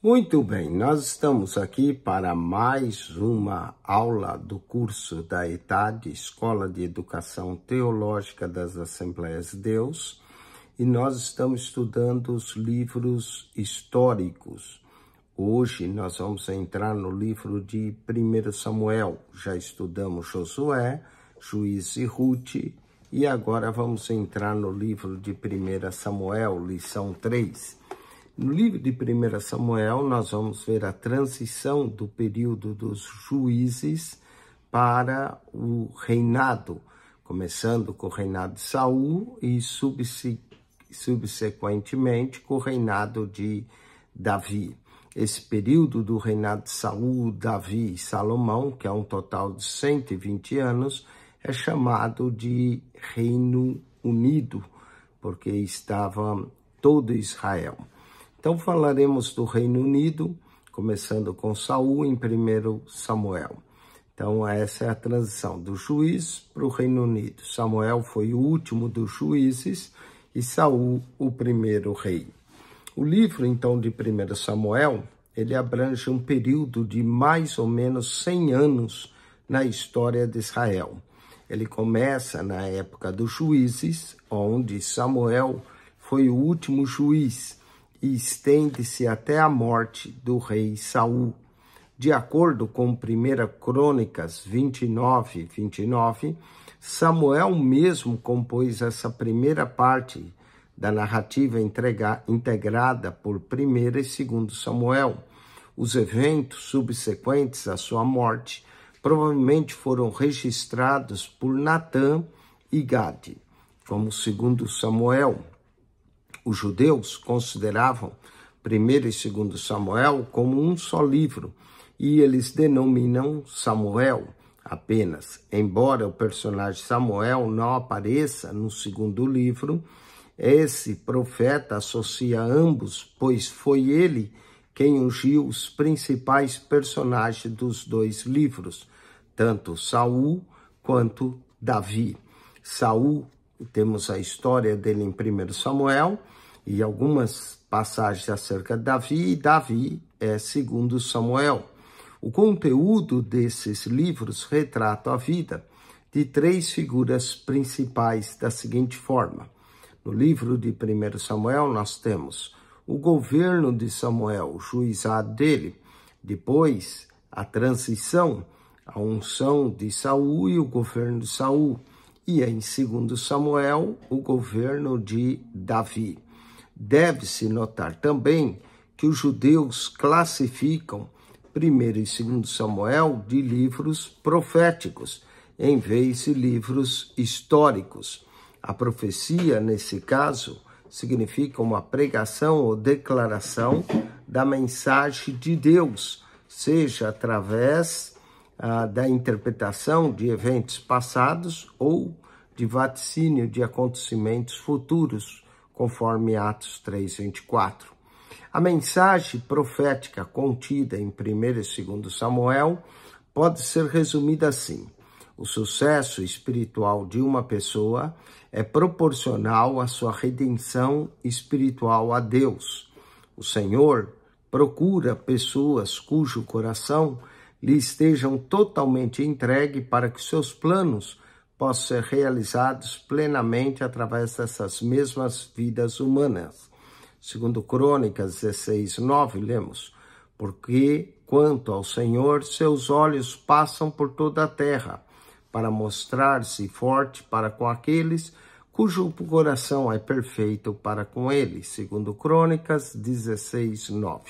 Muito bem, nós estamos aqui para mais uma aula do curso da ETAD, Escola de Educação Teológica das Assembleias Deus, e nós estamos estudando os livros históricos. Hoje nós vamos entrar no livro de 1 Samuel, já estudamos Josué, Juiz e Ruth, e agora vamos entrar no livro de 1 Samuel, lição 3. No livro de 1 Samuel, nós vamos ver a transição do período dos juízes para o reinado, começando com o reinado de Saul e subsequentemente com o reinado de Davi. Esse período do reinado de Saul, Davi e Salomão, que é um total de 120 anos, é chamado de Reino Unido, porque estava todo Israel. Então falaremos do Reino Unido, começando com Saul em 1 Samuel. Então essa é a transição do juiz para o Reino Unido. Samuel foi o último dos juízes e Saul o primeiro rei. O livro então de 1 Samuel, ele abrange um período de mais ou menos 100 anos na história de Israel. Ele começa na época dos juízes, onde Samuel foi o último juiz e estende-se até a morte do rei Saul. De acordo com 1 Crônicas 29, 29, Samuel mesmo compôs essa primeira parte da narrativa entrega, integrada por 1 e 2 Samuel. Os eventos subsequentes à sua morte provavelmente foram registrados por Natã e Gade, como 2 Samuel os judeus consideravam primeiro e segundo Samuel como um só livro, e eles denominam Samuel apenas. Embora o personagem Samuel não apareça no segundo livro, esse profeta associa ambos, pois foi ele quem ungiu os principais personagens dos dois livros, tanto Saul quanto Davi. Saul, temos a história dele em 1 Samuel, e algumas passagens acerca de Davi, e Davi é segundo Samuel. O conteúdo desses livros retrata a vida de três figuras principais da seguinte forma. No livro de 1 Samuel, nós temos o governo de Samuel, o juizado dele, depois a transição, a unção de Saul e o governo de Saul, e em 2 Samuel, o governo de Davi. Deve-se notar também que os judeus classificam 1 e 2 Samuel de livros proféticos, em vez de livros históricos. A profecia, nesse caso, significa uma pregação ou declaração da mensagem de Deus, seja através ah, da interpretação de eventos passados ou de vaticínio de acontecimentos futuros conforme Atos 3, 24. A mensagem profética contida em 1 e 2 Samuel pode ser resumida assim: o sucesso espiritual de uma pessoa é proporcional à sua redenção espiritual a Deus. O Senhor procura pessoas cujo coração lhe estejam totalmente entregue para que seus planos possam ser realizados plenamente através dessas mesmas vidas humanas. Segundo Crônicas 16, 9, lemos, porque quanto ao Senhor, seus olhos passam por toda a terra, para mostrar-se forte para com aqueles cujo coração é perfeito para com ele, segundo Crônicas 16, 9.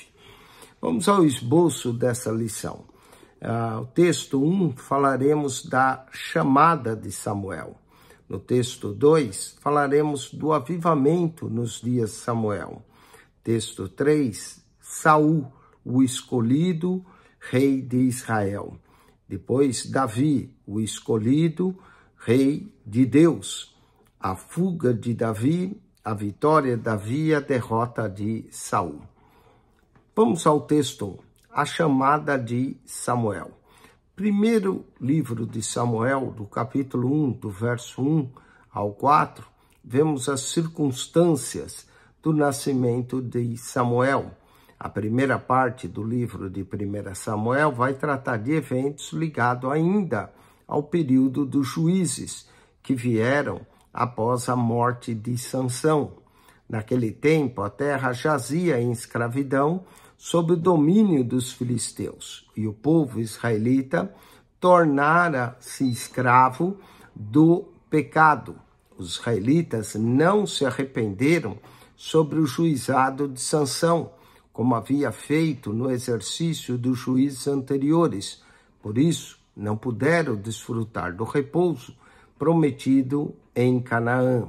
Vamos ao esboço dessa lição. No ah, o texto 1, falaremos da chamada de Samuel. No texto 2, falaremos do avivamento nos dias de Samuel. Texto 3, Saul, o escolhido rei de Israel. Depois, Davi, o escolhido rei de Deus. A fuga de Davi, a vitória de Davi, a derrota de Saul. Vamos ao texto 1 a chamada de Samuel. Primeiro livro de Samuel, do capítulo 1, do verso 1 ao 4, vemos as circunstâncias do nascimento de Samuel. A primeira parte do livro de 1 Samuel vai tratar de eventos ligados ainda ao período dos juízes que vieram após a morte de Sansão. Naquele tempo, a terra jazia em escravidão sob o domínio dos filisteus, e o povo israelita tornara-se escravo do pecado. Os israelitas não se arrependeram sobre o juizado de Sansão, como havia feito no exercício dos juízes anteriores. Por isso, não puderam desfrutar do repouso prometido em Canaã.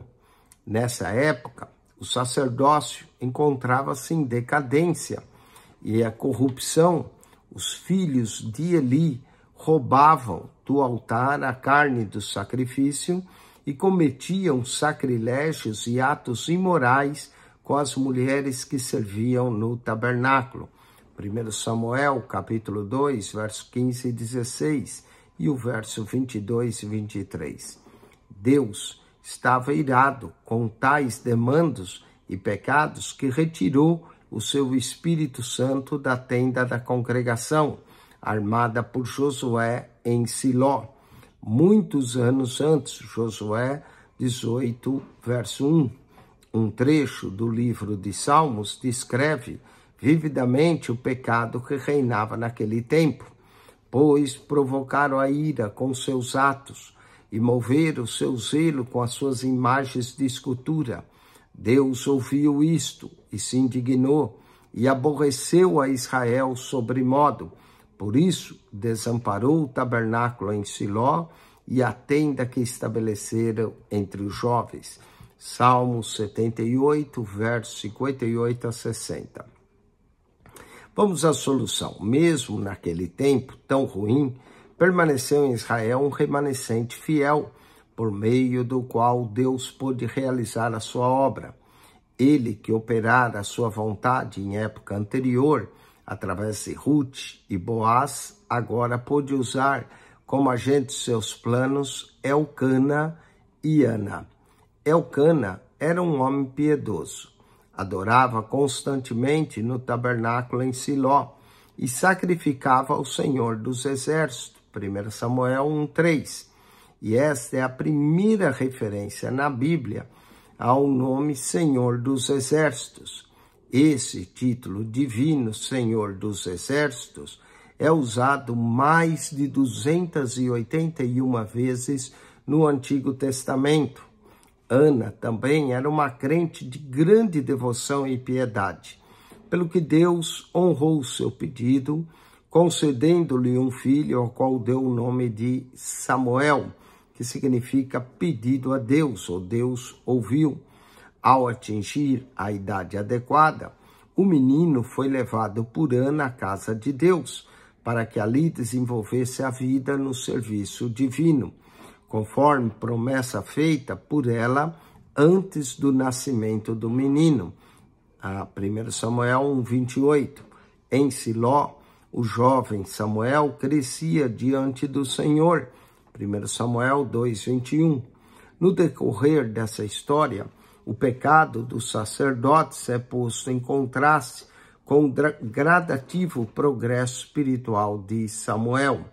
Nessa época, o sacerdócio encontrava-se em decadência e a corrupção, os filhos de Eli roubavam do altar a carne do sacrifício e cometiam sacrilégios e atos imorais com as mulheres que serviam no tabernáculo. 1 Samuel, capítulo 2, verso 15 e 16 e o verso 22 e 23. Deus estava irado com tais demandos e pecados que retirou o seu Espírito Santo da tenda da congregação, armada por Josué em Siló. Muitos anos antes, Josué 18, verso 1. Um trecho do livro de Salmos descreve vividamente o pecado que reinava naquele tempo, pois provocaram a ira com seus atos e moveram o seu zelo com as suas imagens de escultura Deus ouviu isto e se indignou e aborreceu a Israel sobremodo. Por isso, desamparou o tabernáculo em Siló e a tenda que estabeleceram entre os jovens. Salmo 78, versos 58 a 60. Vamos à solução. Mesmo naquele tempo tão ruim, permaneceu em Israel um remanescente fiel por meio do qual Deus pôde realizar a sua obra. Ele que operara a sua vontade em época anterior, através de Ruth e Boaz, agora pôde usar como agente seus planos Elcana e Ana. Elcana era um homem piedoso. Adorava constantemente no tabernáculo em Siló e sacrificava ao Senhor dos Exércitos. 1 Samuel 1,3. E esta é a primeira referência na Bíblia ao nome Senhor dos Exércitos. Esse título divino, Senhor dos Exércitos, é usado mais de 281 vezes no Antigo Testamento. Ana também era uma crente de grande devoção e piedade, pelo que Deus honrou seu pedido, concedendo-lhe um filho, ao qual deu o nome de Samuel que significa pedido a Deus, ou Deus ouviu. Ao atingir a idade adequada, o menino foi levado por Ana à casa de Deus, para que ali desenvolvesse a vida no serviço divino, conforme promessa feita por ela antes do nascimento do menino. A 1 Samuel 1, 28. Em Siló, o jovem Samuel crescia diante do Senhor 1 Samuel 2:21. No decorrer dessa história, o pecado dos sacerdotes é posto em contraste com o gradativo progresso espiritual de Samuel.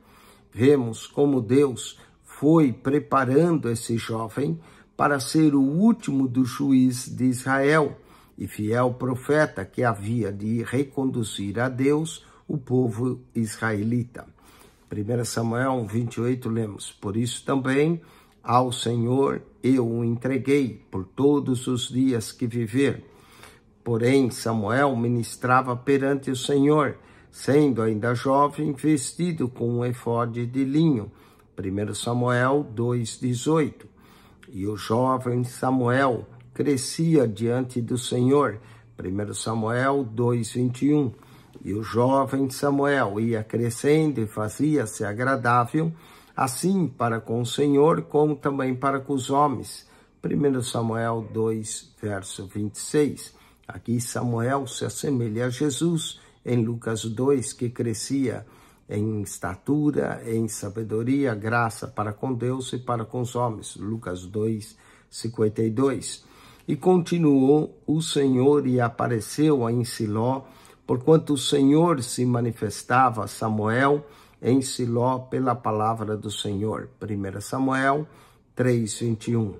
Vemos como Deus foi preparando esse jovem para ser o último do juiz de Israel e fiel profeta que havia de reconduzir a Deus o povo israelita. 1 Samuel 28, lemos: Por isso também ao Senhor eu o entreguei por todos os dias que viver. Porém, Samuel ministrava perante o Senhor, sendo ainda jovem, vestido com um efode de linho. 1 Samuel 2,18 E o jovem Samuel crescia diante do Senhor. 1 Samuel 2,21 e o jovem Samuel ia crescendo e fazia-se agradável, assim para com o Senhor, como também para com os homens. 1 Samuel 2, verso 26. Aqui Samuel se assemelha a Jesus em Lucas 2, que crescia em estatura, em sabedoria, graça para com Deus e para com os homens. Lucas 2, 52. E continuou o Senhor e apareceu a Siló porquanto o Senhor se manifestava a Samuel em Siló pela palavra do Senhor. 1 Samuel 3:21.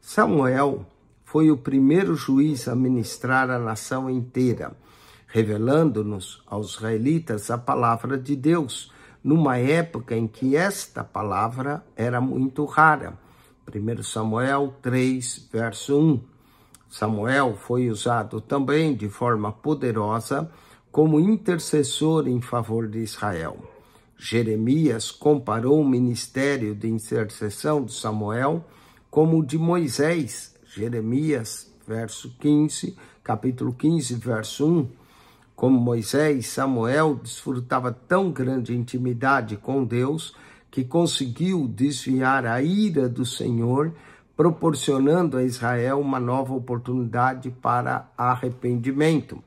Samuel foi o primeiro juiz a ministrar a nação inteira, revelando-nos aos israelitas a palavra de Deus, numa época em que esta palavra era muito rara. 1 Samuel 3, verso 1. Samuel foi usado também de forma poderosa como intercessor em favor de Israel. Jeremias comparou o ministério de intercessão de Samuel como o de Moisés. Jeremias, verso 15, capítulo 15, verso 1. Como Moisés, Samuel desfrutava tão grande intimidade com Deus que conseguiu desviar a ira do Senhor, proporcionando a Israel uma nova oportunidade para arrependimento.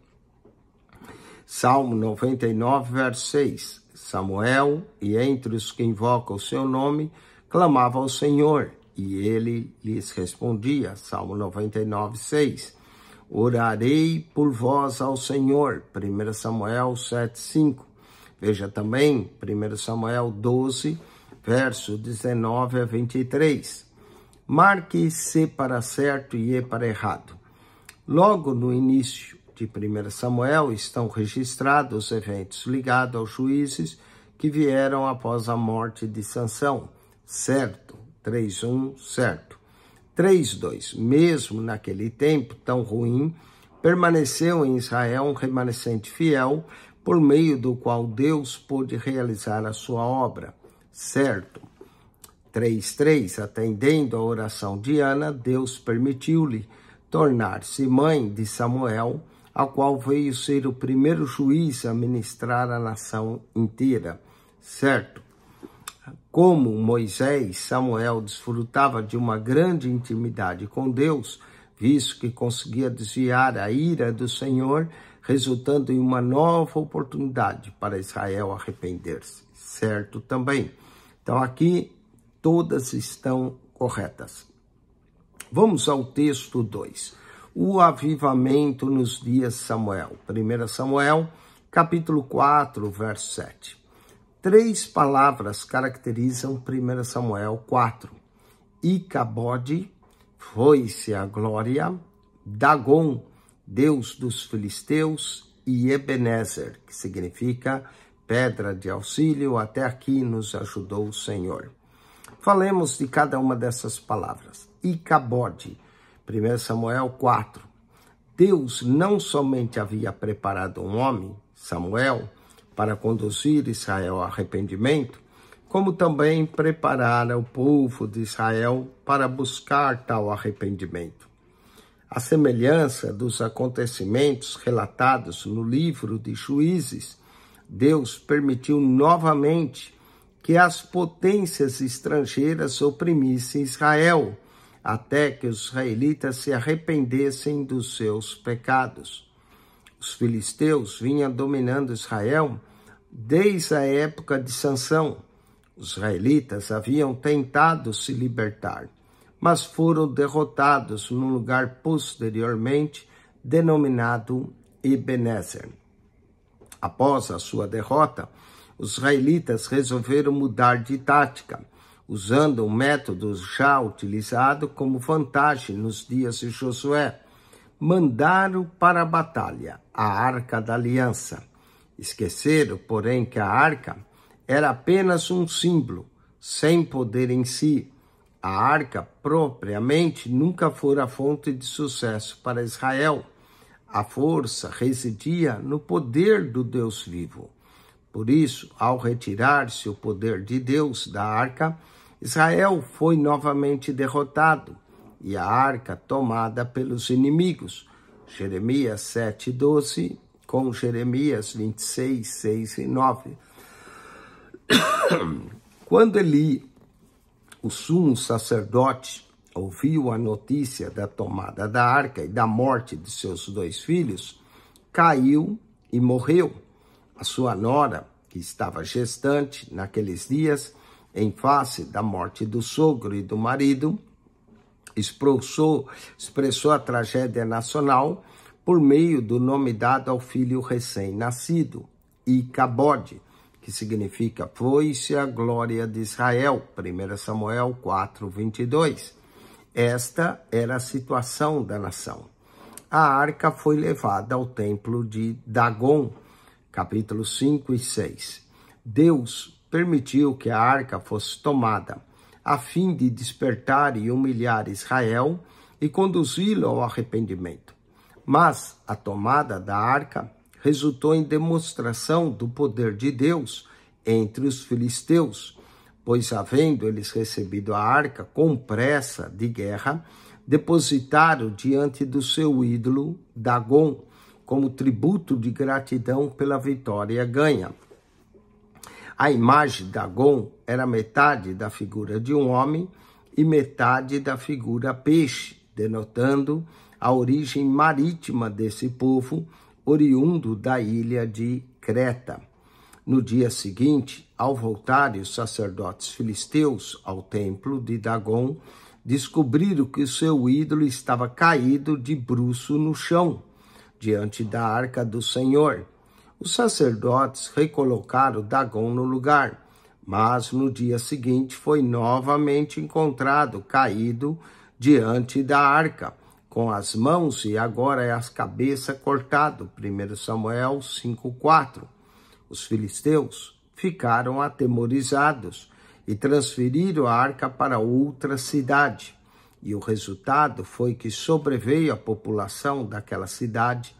Salmo 99, verso 6. Samuel, e entre os que invocam o seu nome, clamava ao Senhor, e ele lhes respondia. Salmo 99, 6. Orarei por vós ao Senhor. 1 Samuel 7, 5. Veja também 1 Samuel 12, verso 19 a 23. Marque C para certo e E é para errado. Logo no início, de 1 Samuel estão registrados os eventos ligados aos juízes que vieram após a morte de Sansão. Certo, 3.1, certo. 3.2, mesmo naquele tempo tão ruim, permaneceu em Israel um remanescente fiel, por meio do qual Deus pôde realizar a sua obra. Certo. 3.3, atendendo à oração de Ana, Deus permitiu-lhe tornar-se mãe de Samuel, ao qual veio ser o primeiro juiz a ministrar a nação inteira, certo? Como Moisés, Samuel desfrutava de uma grande intimidade com Deus, visto que conseguia desviar a ira do Senhor, resultando em uma nova oportunidade para Israel arrepender-se, certo também? Então aqui todas estão corretas. Vamos ao texto 2 o avivamento nos dias Samuel. 1 Samuel, capítulo 4, verso 7. Três palavras caracterizam 1 Samuel 4. Icabode, foi-se a glória, Dagon, Deus dos filisteus, e Ebenezer, que significa pedra de auxílio, até aqui nos ajudou o Senhor. Falemos de cada uma dessas palavras. Icabode, 1 Samuel 4. Deus não somente havia preparado um homem, Samuel, para conduzir Israel ao arrependimento, como também preparara o povo de Israel para buscar tal arrependimento. A semelhança dos acontecimentos relatados no livro de Juízes, Deus permitiu novamente que as potências estrangeiras oprimissem Israel, até que os israelitas se arrependessem dos seus pecados. Os filisteus vinham dominando Israel desde a época de Sansão. Os israelitas haviam tentado se libertar, mas foram derrotados num lugar posteriormente denominado Ebenezer. Após a sua derrota, os israelitas resolveram mudar de tática usando um método já utilizado como vantagem nos dias de Josué, mandaram para a batalha a Arca da Aliança. Esqueceram, porém, que a arca era apenas um símbolo, sem poder em si. A arca propriamente nunca fora fonte de sucesso para Israel. A força residia no poder do Deus vivo. Por isso, ao retirar-se o poder de Deus da arca, Israel foi novamente derrotado e a arca tomada pelos inimigos. Jeremias 7:12 com Jeremias 26, 6 e 9. Quando Eli, o sumo sacerdote, ouviu a notícia da tomada da arca e da morte de seus dois filhos, caiu e morreu. A sua nora, que estava gestante naqueles dias, em face da morte do sogro e do marido, expressou, expressou a tragédia nacional por meio do nome dado ao filho recém-nascido, Icabode, que significa foi-se a glória de Israel, 1 Samuel 4, 22. Esta era a situação da nação. A arca foi levada ao templo de Dagon, capítulo 5 e 6. Deus permitiu que a arca fosse tomada, a fim de despertar e humilhar Israel e conduzi-lo ao arrependimento. Mas a tomada da arca resultou em demonstração do poder de Deus entre os filisteus, pois, havendo eles recebido a arca com pressa de guerra, depositaram diante do seu ídolo Dagon, como tributo de gratidão pela vitória ganha. A imagem de Dagon era metade da figura de um homem e metade da figura peixe, denotando a origem marítima desse povo, oriundo da ilha de Creta. No dia seguinte, ao voltar os sacerdotes filisteus ao templo de Dagon, descobriram que o seu ídolo estava caído de bruço no chão, diante da arca do Senhor. Os sacerdotes recolocaram Dagon no lugar, mas no dia seguinte foi novamente encontrado caído diante da arca, com as mãos e agora as cabeças cortado. 1 Samuel 5:4. Os filisteus ficaram atemorizados e transferiram a arca para outra cidade. E o resultado foi que sobreveio à população daquela cidade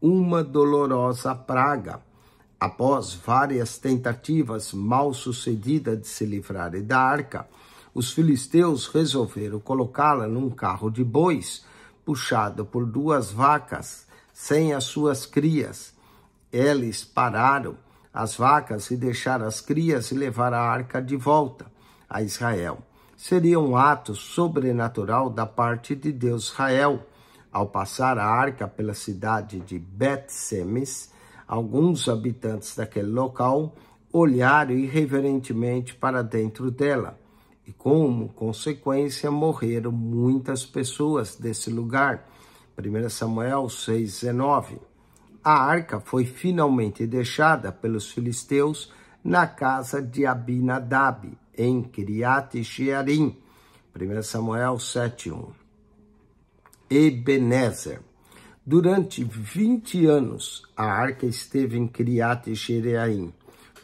uma dolorosa praga. Após várias tentativas mal sucedidas de se livrar da arca, os filisteus resolveram colocá-la num carro de bois, puxado por duas vacas, sem as suas crias. Eles pararam as vacas e deixaram as crias e levaram a arca de volta a Israel. Seria um ato sobrenatural da parte de Deus Israel ao passar a arca pela cidade de Bet-Semes, alguns habitantes daquele local olharam irreverentemente para dentro dela, e como consequência morreram muitas pessoas desse lugar. 1 Samuel 6,19 A arca foi finalmente deixada pelos filisteus na casa de Abinadab, em Kiriath Shearim. 1 Samuel 7,1 Ebenezer. Durante 20 anos, a arca esteve em Criate Xereaim.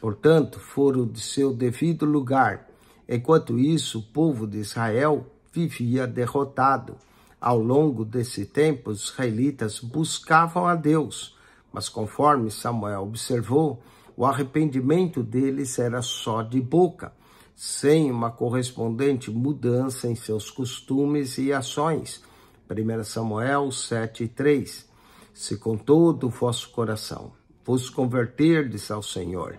Portanto, foram de seu devido lugar. Enquanto isso, o povo de Israel vivia derrotado. Ao longo desse tempo, os israelitas buscavam a Deus, mas conforme Samuel observou, o arrependimento deles era só de boca, sem uma correspondente mudança em seus costumes e ações. 1 Samuel 7:3 Se com todo o vosso coração vos converterdes ao Senhor,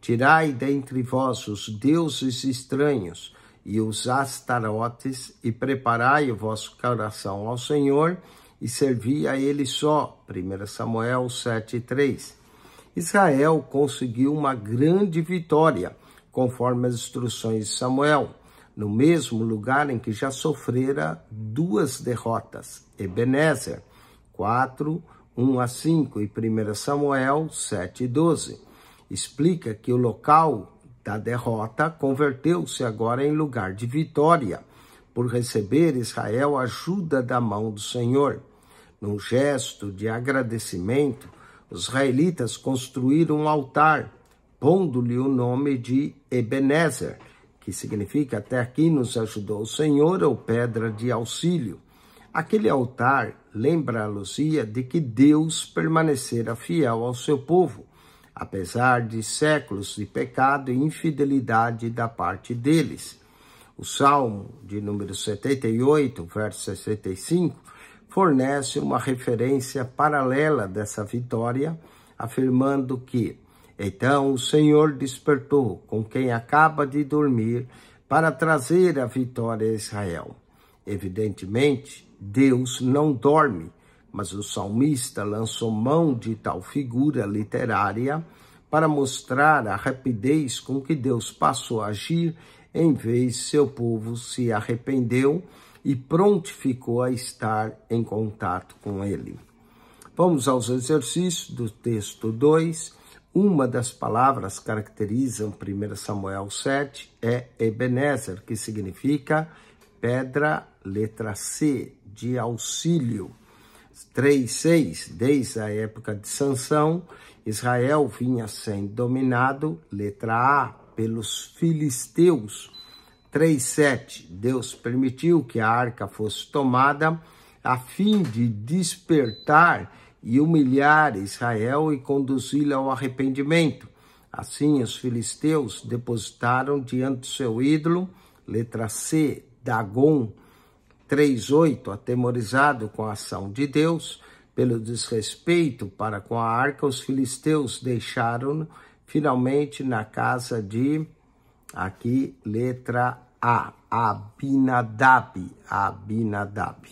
tirai dentre vós os deuses estranhos e os astarotes, e preparai o vosso coração ao Senhor, e servi a ele só. 1 Samuel 7:3 Israel conseguiu uma grande vitória, conforme as instruções de Samuel no mesmo lugar em que já sofrera duas derrotas, Ebenezer 4, 1 a 5 e 1 Samuel 7, 12. Explica que o local da derrota converteu-se agora em lugar de vitória, por receber Israel ajuda da mão do Senhor. Num gesto de agradecimento, os israelitas construíram um altar, pondo-lhe o nome de Ebenezer, que significa até aqui nos ajudou o Senhor, ou pedra de auxílio. Aquele altar lembra a Luzia de que Deus permanecera fiel ao seu povo, apesar de séculos de pecado e infidelidade da parte deles. O Salmo de número 78, verso 65, fornece uma referência paralela dessa vitória, afirmando que então o Senhor despertou com quem acaba de dormir para trazer a vitória a Israel. Evidentemente, Deus não dorme, mas o salmista lançou mão de tal figura literária para mostrar a rapidez com que Deus passou a agir, em vez seu povo se arrependeu e prontificou a estar em contato com ele. Vamos aos exercícios do texto 2 uma das palavras que caracterizam 1 Samuel 7 é Ebenezer, que significa pedra, letra C, de auxílio. 3:6 Desde a época de Sansão, Israel vinha sendo dominado, letra A, pelos filisteus. 3:7 Deus permitiu que a arca fosse tomada a fim de despertar e humilhar Israel e conduzi lo ao arrependimento. Assim, os filisteus depositaram diante do seu ídolo, letra C, Dagon 3:8, atemorizado com a ação de Deus, pelo desrespeito para com a arca, os filisteus deixaram finalmente na casa de aqui letra A, Abinadab, Abinadab.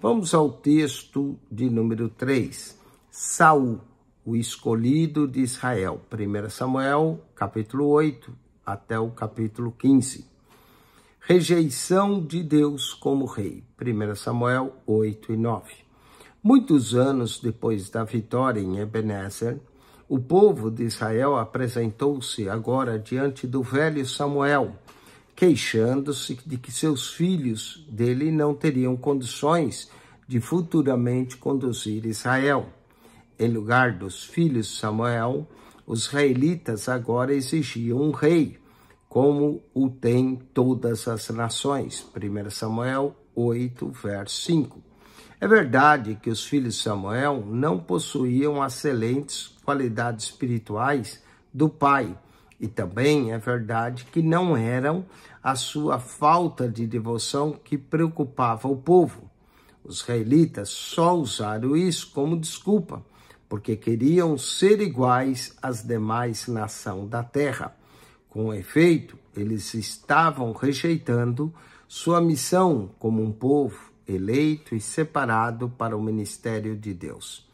Vamos ao texto de número 3. Saul, o escolhido de Israel. 1 Samuel, capítulo 8 até o capítulo 15. Rejeição de Deus como rei. 1 Samuel 8 e 9. Muitos anos depois da vitória em Ebenezer, o povo de Israel apresentou-se agora diante do velho Samuel, queixando-se de que seus filhos dele não teriam condições de futuramente conduzir Israel. Em lugar dos filhos de Samuel, os israelitas agora exigiam um rei, como o têm todas as nações. 1 Samuel 8, verso 5. É verdade que os filhos de Samuel não possuíam as excelentes qualidades espirituais do pai, e também é verdade que não eram a sua falta de devoção que preocupava o povo. Os israelitas só usaram isso como desculpa, porque queriam ser iguais às demais nações da terra. Com efeito, eles estavam rejeitando sua missão como um povo eleito e separado para o ministério de Deus.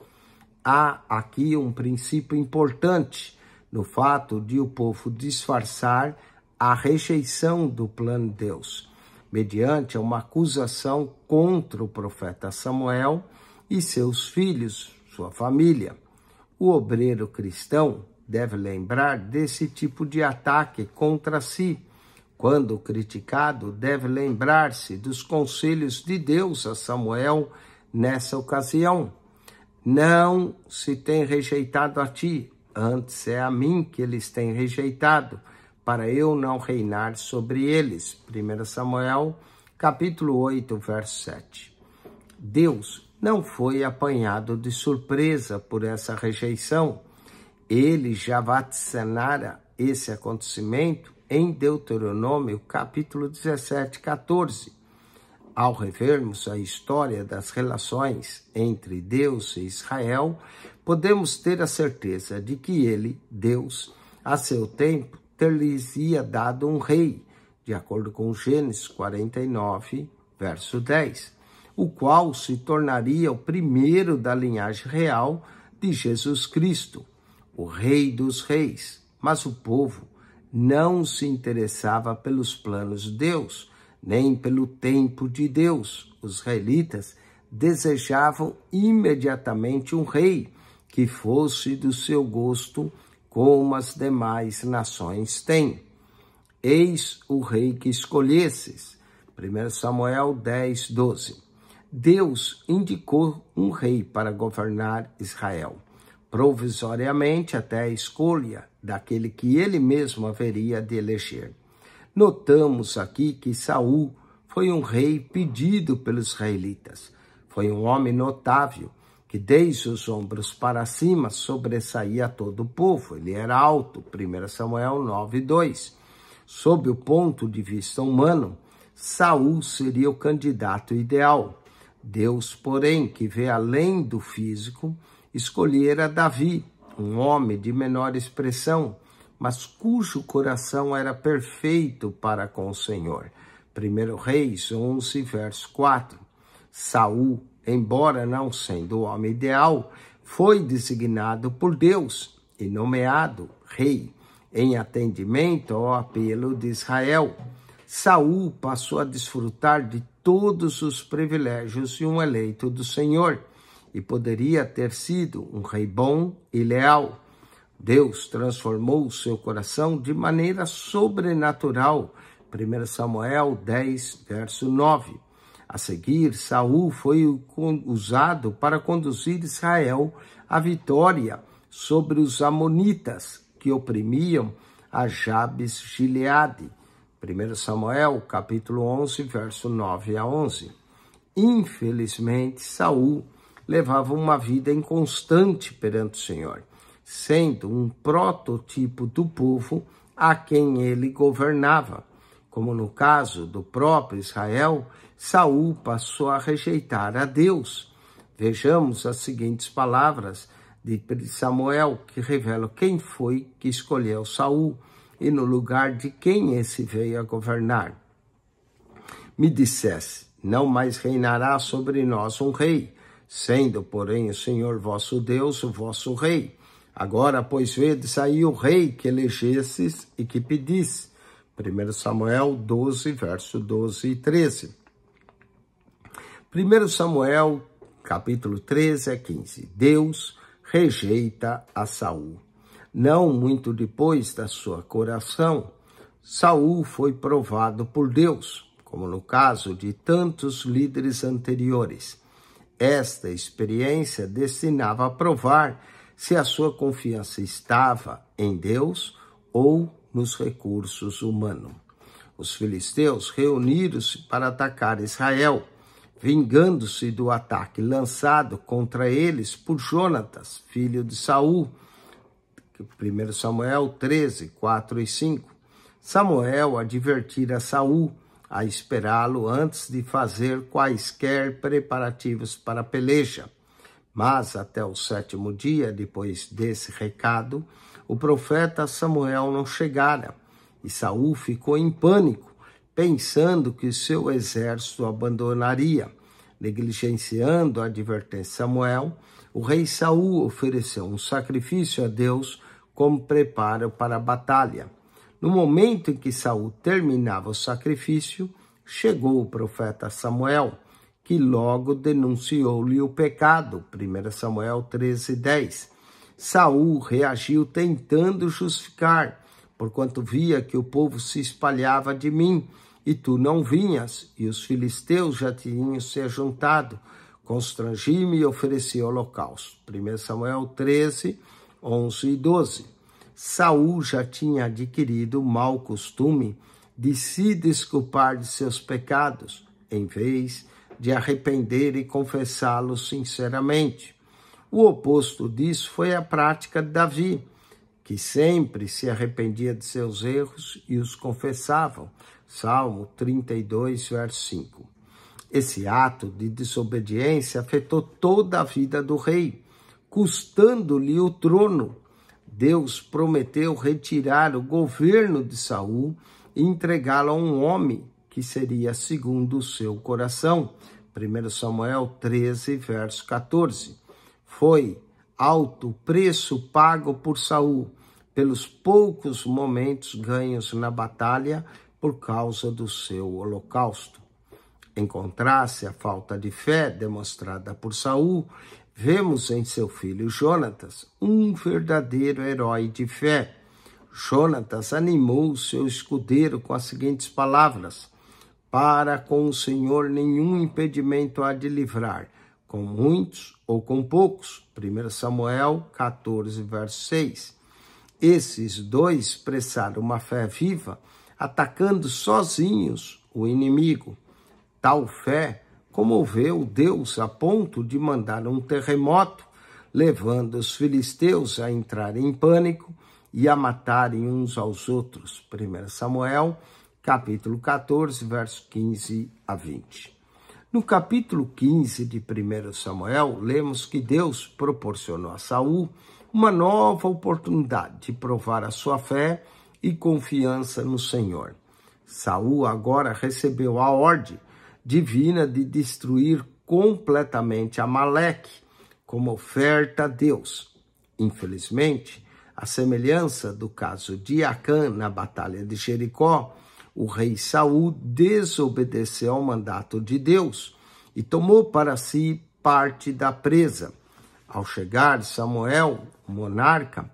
Há aqui um princípio importante no fato de o povo disfarçar a rejeição do plano de Deus, mediante uma acusação contra o profeta Samuel e seus filhos, sua família. O obreiro cristão deve lembrar desse tipo de ataque contra si. Quando criticado, deve lembrar-se dos conselhos de Deus a Samuel nessa ocasião. Não se tem rejeitado a ti, Antes é a mim que eles têm rejeitado, para eu não reinar sobre eles. 1 Samuel, capítulo 8, verso 7. Deus não foi apanhado de surpresa por essa rejeição. Ele já vaticinara esse acontecimento em Deuteronômio, capítulo 17, 14 ao revermos a história das relações entre Deus e Israel, podemos ter a certeza de que ele, Deus, a seu tempo, ter-lhes ia dado um rei, de acordo com Gênesis 49, verso 10, o qual se tornaria o primeiro da linhagem real de Jesus Cristo, o Rei dos Reis. Mas o povo não se interessava pelos planos de Deus nem pelo tempo de Deus. Os israelitas desejavam imediatamente um rei que fosse do seu gosto, como as demais nações têm. Eis o rei que escolhesses. 1 Samuel 10, 12. Deus indicou um rei para governar Israel, provisoriamente até a escolha daquele que ele mesmo haveria de eleger. Notamos aqui que Saul foi um rei pedido pelos israelitas. Foi um homem notável, que desde os ombros para cima sobressaía todo o povo. Ele era alto, 1 Samuel 9, 2. Sob o ponto de vista humano, Saul seria o candidato ideal. Deus, porém, que vê além do físico, escolhera Davi, um homem de menor expressão, mas cujo coração era perfeito para com o Senhor. 1 Reis 11, verso 4. Saul, embora não sendo o homem ideal, foi designado por Deus e nomeado rei em atendimento ao apelo de Israel. Saul passou a desfrutar de todos os privilégios de um eleito do Senhor e poderia ter sido um rei bom e leal. Deus transformou o seu coração de maneira sobrenatural. 1 Samuel 10, verso 9. A seguir, Saul foi usado para conduzir Israel à vitória sobre os amonitas que oprimiam a Jabes Gileade. 1 Samuel, capítulo 11, verso 9 a 11. Infelizmente, Saul levava uma vida inconstante perante o Senhor sendo um prototipo do povo a quem ele governava. Como no caso do próprio Israel, Saul passou a rejeitar a Deus. Vejamos as seguintes palavras de Samuel, que revelam quem foi que escolheu Saul e no lugar de quem esse veio a governar. Me dissesse, não mais reinará sobre nós um rei, sendo, porém, o Senhor vosso Deus o vosso rei Agora, pois, vede, saiu o rei que elegesses e que pedisse. 1 Samuel 12, verso 12 e 13. 1 Samuel, capítulo 13 a 15. Deus rejeita a Saul. Não muito depois da sua coração, Saul foi provado por Deus, como no caso de tantos líderes anteriores. Esta experiência destinava a provar se a sua confiança estava em Deus ou nos recursos humanos. Os filisteus reuniram-se para atacar Israel, vingando-se do ataque lançado contra eles por Jonatas, filho de Saul. 1 Samuel 13, 4 e 5. Samuel advertira Saul a esperá-lo antes de fazer quaisquer preparativos para a peleja. Mas até o sétimo dia, depois desse recado, o profeta Samuel não chegara, e Saul ficou em pânico, pensando que seu exército abandonaria. Negligenciando a advertência de Samuel, o rei Saul ofereceu um sacrifício a Deus como preparo para a batalha. No momento em que Saul terminava o sacrifício, chegou o profeta Samuel que logo denunciou-lhe o pecado. 1 Samuel 13, 10. Saul reagiu tentando justificar, porquanto via que o povo se espalhava de mim, e tu não vinhas, e os filisteus já tinham se ajuntado. Constrangi-me e ofereci holocausto. 1 Samuel 13, 11 e 12. Saul já tinha adquirido o mau costume de se desculpar de seus pecados, em vez de de arrepender e confessá-lo sinceramente. O oposto disso foi a prática de Davi, que sempre se arrependia de seus erros e os confessava. Salmo 32, verso 5. Esse ato de desobediência afetou toda a vida do rei, custando-lhe o trono. Deus prometeu retirar o governo de Saul e entregá-lo a um homem que seria segundo o seu coração. 1 Samuel 13, verso 14. Foi alto o preço pago por Saul pelos poucos momentos ganhos na batalha por causa do seu holocausto. Em contraste à falta de fé demonstrada por Saul, vemos em seu filho Jonatas um verdadeiro herói de fé. Jonatas animou seu escudeiro com as seguintes palavras: para com o Senhor nenhum impedimento há de livrar, com muitos ou com poucos. 1 Samuel 14, verso 6. Esses dois expressaram uma fé viva, atacando sozinhos o inimigo. Tal fé comoveu Deus a ponto de mandar um terremoto, levando os filisteus a entrarem em pânico e a matarem uns aos outros. 1 Samuel capítulo 14, verso 15 a 20. No capítulo 15 de 1 Samuel, lemos que Deus proporcionou a Saul uma nova oportunidade de provar a sua fé e confiança no Senhor. Saul agora recebeu a ordem divina de destruir completamente Amaleque como oferta a Deus. Infelizmente, a semelhança do caso de Acã na batalha de Jericó, o rei Saul desobedeceu ao mandato de Deus e tomou para si parte da presa. Ao chegar, Samuel, monarca,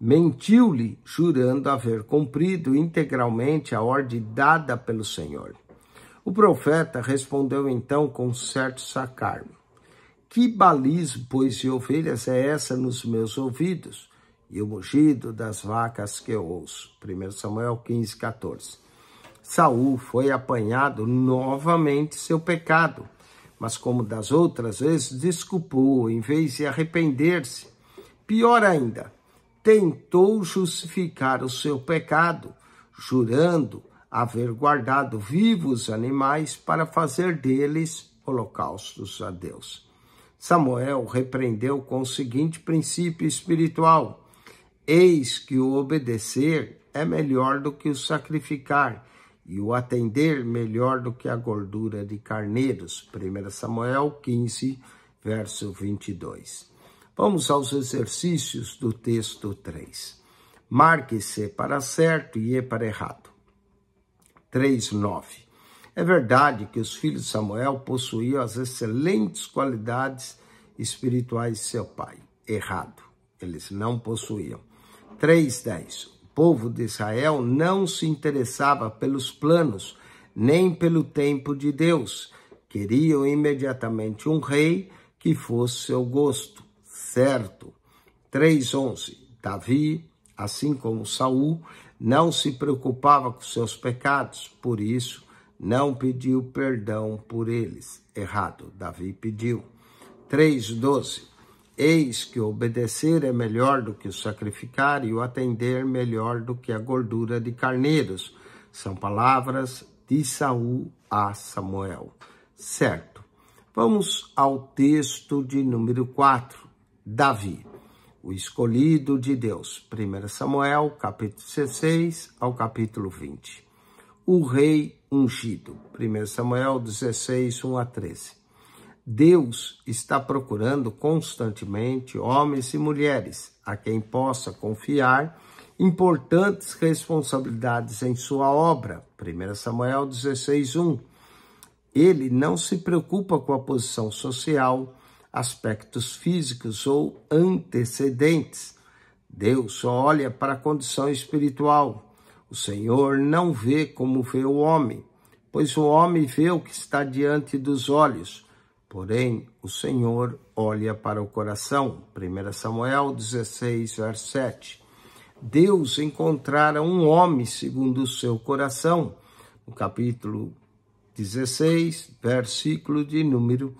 mentiu-lhe, jurando haver cumprido integralmente a ordem dada pelo Senhor. O profeta respondeu então com certo sacarmo: Que balizo, pois, de ovelhas é essa nos meus ouvidos? E o mugido das vacas que eu ouço. 1 Samuel 15, 14. Saul foi apanhado novamente seu pecado, mas como das outras vezes, desculpou em vez de arrepender-se. Pior ainda, tentou justificar o seu pecado, jurando haver guardado vivos animais para fazer deles holocaustos a Deus. Samuel repreendeu com o seguinte princípio espiritual: Eis que o obedecer é melhor do que o sacrificar, e o atender melhor do que a gordura de carneiros. 1 Samuel 15, verso 22. Vamos aos exercícios do texto 3. Marque se para certo e é para errado. 3, 9. É verdade que os filhos de Samuel possuíam as excelentes qualidades espirituais de seu pai. Errado. Eles não possuíam. 3, 10 povo de Israel não se interessava pelos planos nem pelo tempo de Deus. Queriam imediatamente um rei que fosse seu gosto, certo? 3:11. Davi, assim como Saul, não se preocupava com seus pecados, por isso não pediu perdão por eles. Errado, Davi pediu. 3:12. Eis que obedecer é melhor do que o sacrificar e o atender melhor do que a gordura de carneiros. São palavras de Saul a Samuel. Certo. Vamos ao texto de número 4, Davi, o escolhido de Deus. 1 Samuel, capítulo 16 ao capítulo 20. O rei ungido. 1 Samuel 16, 1 a 13. Deus está procurando constantemente homens e mulheres a quem possa confiar importantes responsabilidades em sua obra. 1 Samuel 16:1. Ele não se preocupa com a posição social, aspectos físicos ou antecedentes. Deus só olha para a condição espiritual. O Senhor não vê como vê o homem, pois o homem vê o que está diante dos olhos, Porém, o Senhor olha para o coração. 1 Samuel 16, verso 7. Deus encontrara um homem segundo o seu coração. No capítulo 16, versículo de número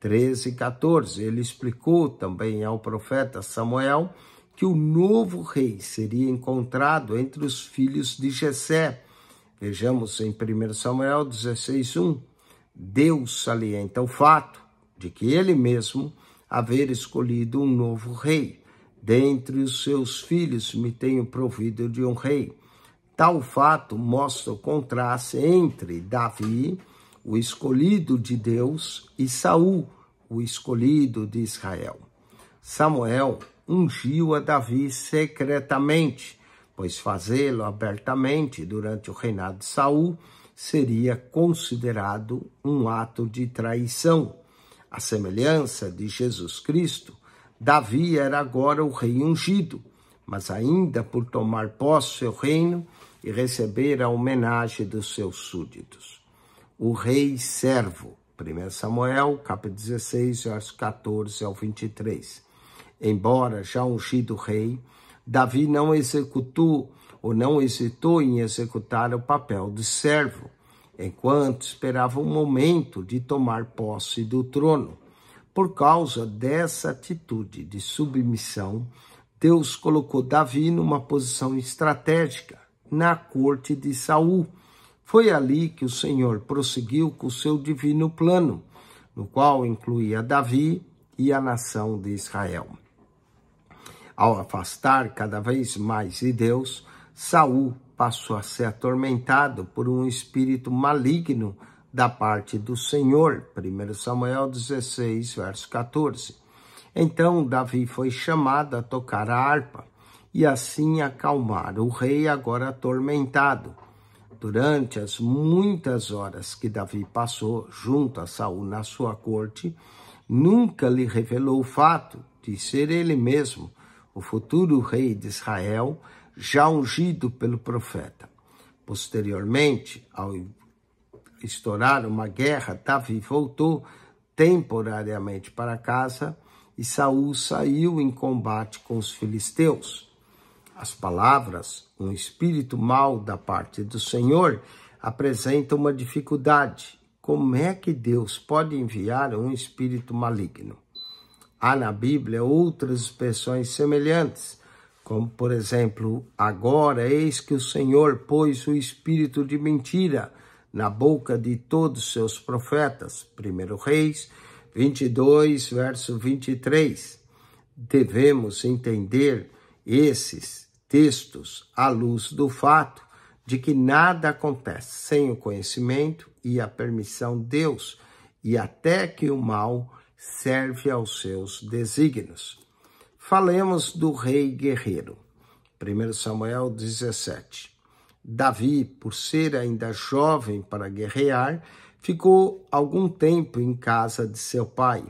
13 e 14. Ele explicou também ao profeta Samuel que o novo rei seria encontrado entre os filhos de Jessé. Vejamos em 1 Samuel 16, 1. Deus salienta o fato de que ele mesmo haver escolhido um novo rei. Dentre os seus filhos me tenho provido de um rei. Tal fato mostra o contraste entre Davi, o escolhido de Deus, e Saul, o escolhido de Israel. Samuel ungiu a Davi secretamente, pois fazê-lo abertamente durante o reinado de Saul seria considerado um ato de traição. A semelhança de Jesus Cristo, Davi era agora o rei ungido, mas ainda por tomar posse seu reino e receber a homenagem dos seus súditos. O rei servo, 1 Samuel, capítulo 16, versos 14 ao 23. Embora já ungido rei, Davi não executou ou não hesitou em executar o papel de servo, enquanto esperava o momento de tomar posse do trono. Por causa dessa atitude de submissão, Deus colocou Davi numa posição estratégica na corte de Saul. Foi ali que o Senhor prosseguiu com o seu divino plano, no qual incluía Davi e a nação de Israel. Ao afastar cada vez mais de Deus, Saul passou a ser atormentado por um espírito maligno da parte do Senhor. 1 Samuel 16, verso 14. Então Davi foi chamado a tocar a harpa e assim acalmar o rei agora atormentado. Durante as muitas horas que Davi passou junto a Saul na sua corte, nunca lhe revelou o fato de ser ele mesmo o futuro rei de Israel já ungido pelo profeta. Posteriormente, ao estourar uma guerra, Davi voltou temporariamente para casa e Saul saiu em combate com os filisteus. As palavras, um espírito mau da parte do Senhor, apresentam uma dificuldade. Como é que Deus pode enviar um espírito maligno? Há na Bíblia outras expressões semelhantes, como por exemplo, agora eis que o Senhor pôs o espírito de mentira na boca de todos seus profetas. 1 Reis 22, verso 23. Devemos entender esses textos à luz do fato de que nada acontece sem o conhecimento e a permissão de Deus, e até que o mal serve aos seus desígnios. Falemos do rei guerreiro. 1 Samuel 17. Davi, por ser ainda jovem para guerrear, ficou algum tempo em casa de seu pai.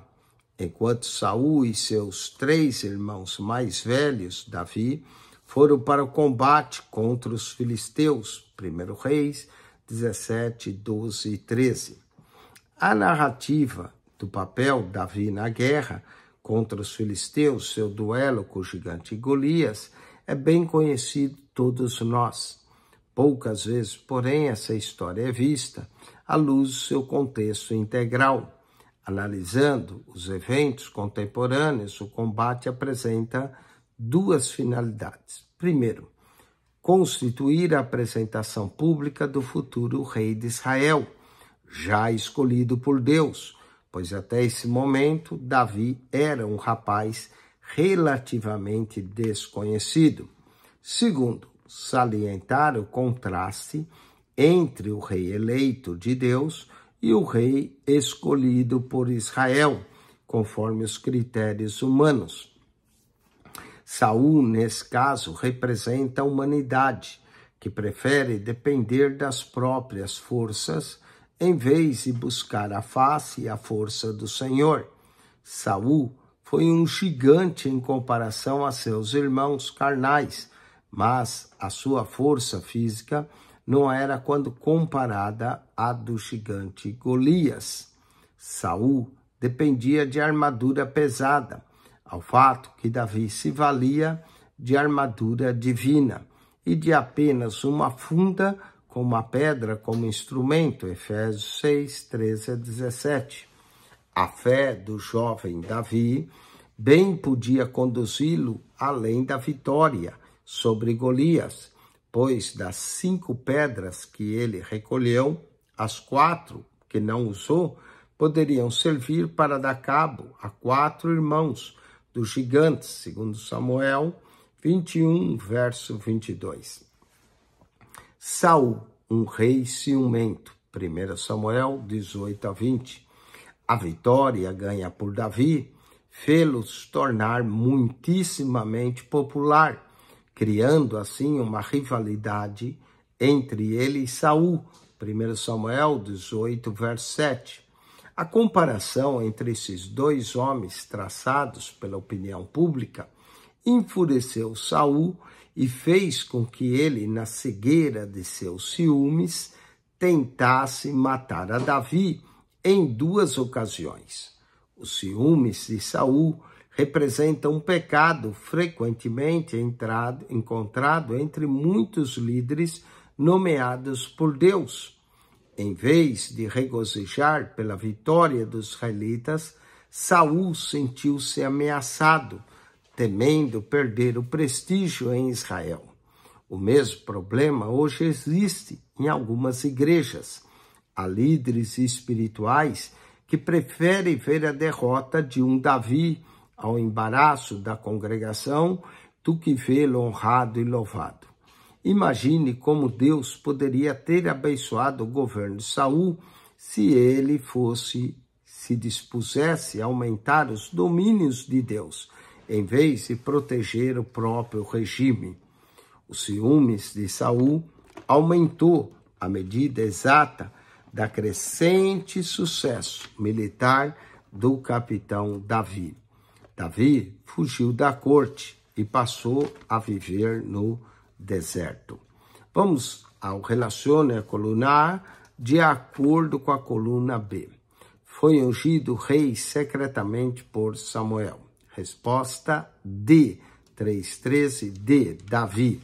Enquanto Saul e seus três irmãos mais velhos, Davi, foram para o combate contra os filisteus, 1 Reis 17, 12 e 13. A narrativa do papel Davi na guerra contra os filisteus, seu duelo com o gigante Golias, é bem conhecido todos nós. Poucas vezes, porém, essa história é vista à luz do seu contexto integral. Analisando os eventos contemporâneos, o combate apresenta duas finalidades. Primeiro, constituir a apresentação pública do futuro rei de Israel, já escolhido por Deus, pois até esse momento Davi era um rapaz relativamente desconhecido. Segundo, salientar o contraste entre o rei eleito de Deus e o rei escolhido por Israel, conforme os critérios humanos. Saul, nesse caso, representa a humanidade, que prefere depender das próprias forças em vez de buscar a face e a força do Senhor. Saul foi um gigante em comparação a seus irmãos carnais, mas a sua força física não era quando comparada à do gigante Golias. Saul dependia de armadura pesada, ao fato que Davi se valia de armadura divina e de apenas uma funda como a pedra, como instrumento, Efésios 6, 13 a 17. A fé do jovem Davi bem podia conduzi-lo além da vitória sobre Golias, pois das cinco pedras que ele recolheu, as quatro que não usou poderiam servir para dar cabo a quatro irmãos dos gigantes, segundo Samuel 21, verso 22. Saul, um rei ciumento. 1 Samuel 18 a 20. A vitória ganha por Davi fê-los tornar muitíssimamente popular, criando assim uma rivalidade entre ele e Saul. 1 Samuel 18, verso 7. A comparação entre esses dois homens traçados pela opinião pública enfureceu Saul e fez com que ele, na cegueira de seus ciúmes, tentasse matar a Davi em duas ocasiões. Os ciúmes de Saul representa um pecado frequentemente entrado, encontrado entre muitos líderes nomeados por Deus. Em vez de regozijar pela vitória dos israelitas, Saul sentiu-se ameaçado temendo perder o prestígio em Israel. O mesmo problema hoje existe em algumas igrejas. Há líderes espirituais que preferem ver a derrota de um Davi ao embaraço da congregação do que vê-lo honrado e louvado. Imagine como Deus poderia ter abençoado o governo de Saul se ele fosse se dispusesse a aumentar os domínios de Deus em vez de proteger o próprio regime. Os ciúmes de Saul aumentou à medida exata da crescente sucesso militar do capitão Davi. Davi fugiu da corte e passou a viver no deserto. Vamos ao relacione colunar de acordo com a coluna B. Foi ungido rei secretamente por Samuel. Resposta D. 3,13 D. Davi.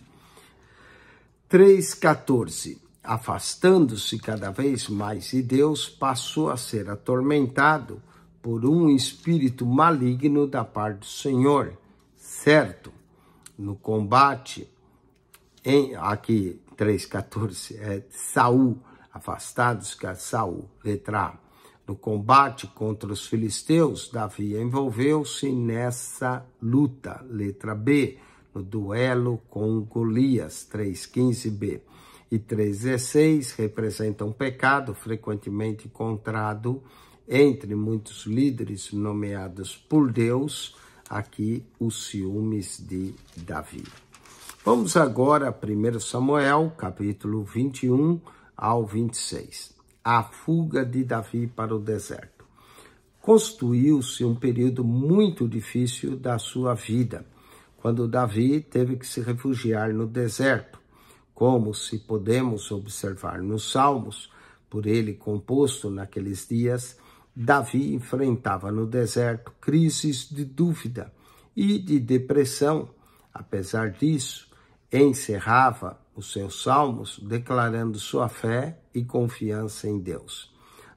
3,14 Afastando-se cada vez mais de Deus, passou a ser atormentado por um espírito maligno da parte do Senhor. Certo, no combate, em, aqui 3,14, é Saul, afastados que é Saul, letra A. No combate contra os filisteus, Davi envolveu-se nessa luta, letra B, no duelo com Golias, 3:15b. E 3:16 representa um pecado frequentemente encontrado entre muitos líderes nomeados por Deus, aqui os ciúmes de Davi. Vamos agora a 1 Samuel, capítulo 21 ao 26 a fuga de Davi para o deserto. Construiu-se um período muito difícil da sua vida, quando Davi teve que se refugiar no deserto, como se podemos observar nos Salmos, por ele composto naqueles dias, Davi enfrentava no deserto crises de dúvida e de depressão. Apesar disso, encerrava os seus salmos declarando sua fé e confiança em Deus.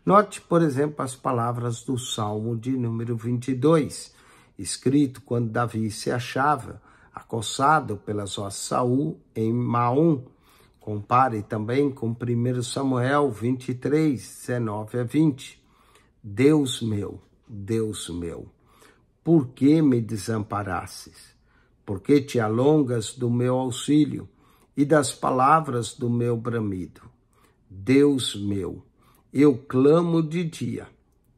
Note, por exemplo, as palavras do Salmo de número 22, escrito quando Davi se achava acossado pelas sua de Saul em Maum. Compare também com 1 Samuel 23, 19 a 20. Deus meu, Deus meu, por que me desamparasses? Por que te alongas do meu auxílio? e das palavras do meu bramido. Deus meu, eu clamo de dia,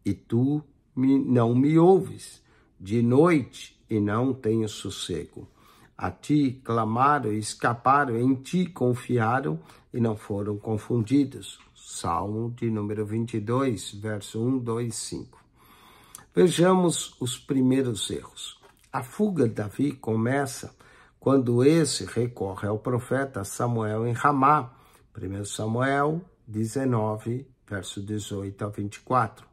e tu me, não me ouves, de noite, e não tenho sossego. A ti clamaram, escaparam, em ti confiaram e não foram confundidos. Salmo de número 22, verso 1, 2, 5. Vejamos os primeiros erros. A fuga de Davi começa quando esse recorre ao profeta Samuel em Ramá, 1 Samuel 19, verso 18 a 24.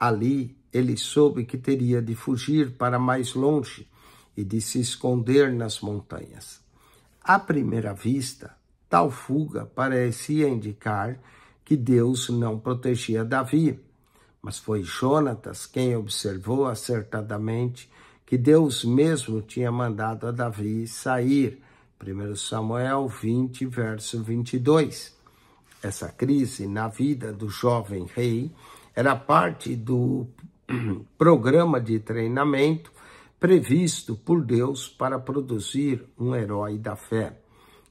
Ali ele soube que teria de fugir para mais longe e de se esconder nas montanhas. À primeira vista, tal fuga parecia indicar que Deus não protegia Davi, mas foi Jonatas quem observou acertadamente que Deus mesmo tinha mandado a Davi sair. 1 Samuel 20, verso 22. Essa crise na vida do jovem rei era parte do programa de treinamento previsto por Deus para produzir um herói da fé,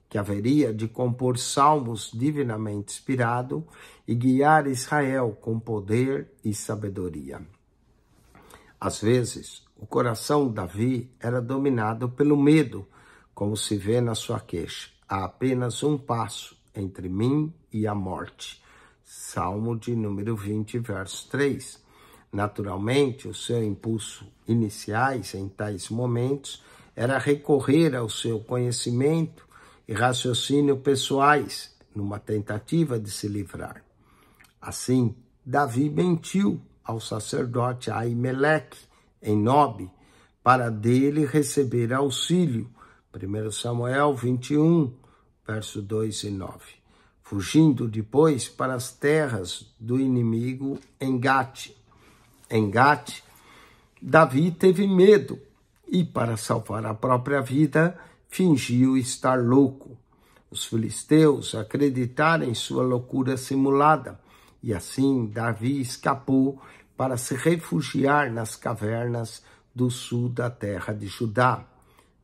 que haveria de compor salmos divinamente inspirado e guiar Israel com poder e sabedoria. Às vezes, o coração de Davi era dominado pelo medo, como se vê na sua queixa. Há apenas um passo entre mim e a morte. Salmo de número 20, verso 3. Naturalmente, o seu impulso iniciais em tais momentos era recorrer ao seu conhecimento e raciocínio pessoais numa tentativa de se livrar. Assim, Davi mentiu ao sacerdote Aimeleque em Nob, para dele receber auxílio. 1 Samuel 21, verso 2 e 9. Fugindo depois para as terras do inimigo em Gate. Em Gate, Davi teve medo e, para salvar a própria vida, fingiu estar louco. Os filisteus acreditaram em sua loucura simulada e assim Davi escapou para se refugiar nas cavernas do sul da terra de Judá.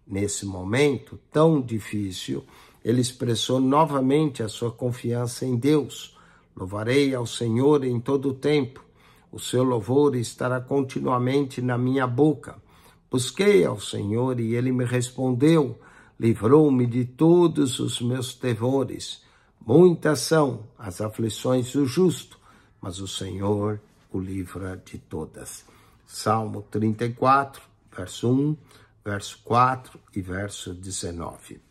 Nesse momento tão difícil, ele expressou novamente a sua confiança em Deus. Louvarei ao Senhor em todo o tempo. O seu louvor estará continuamente na minha boca. Busquei ao Senhor e ele me respondeu. Livrou-me de todos os meus terrores. Muitas são as aflições do justo, mas o Senhor o livra é de todas. Salmo 34, verso 1, verso 4 e verso 19.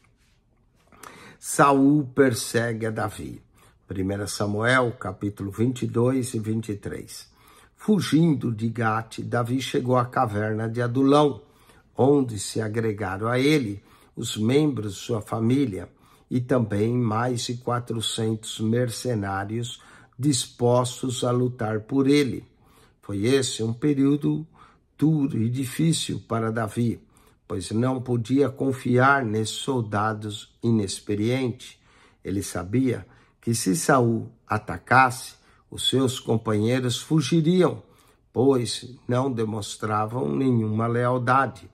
Saul persegue a Davi. 1 Samuel, capítulo 22 e 23. Fugindo de Gate, Davi chegou à caverna de Adulão, onde se agregaram a ele os membros de sua família e também mais de 400 mercenários dispostos a lutar por ele. Foi esse um período duro e difícil para Davi, pois não podia confiar nesses soldados inexperientes. Ele sabia que se Saul atacasse, os seus companheiros fugiriam, pois não demonstravam nenhuma lealdade.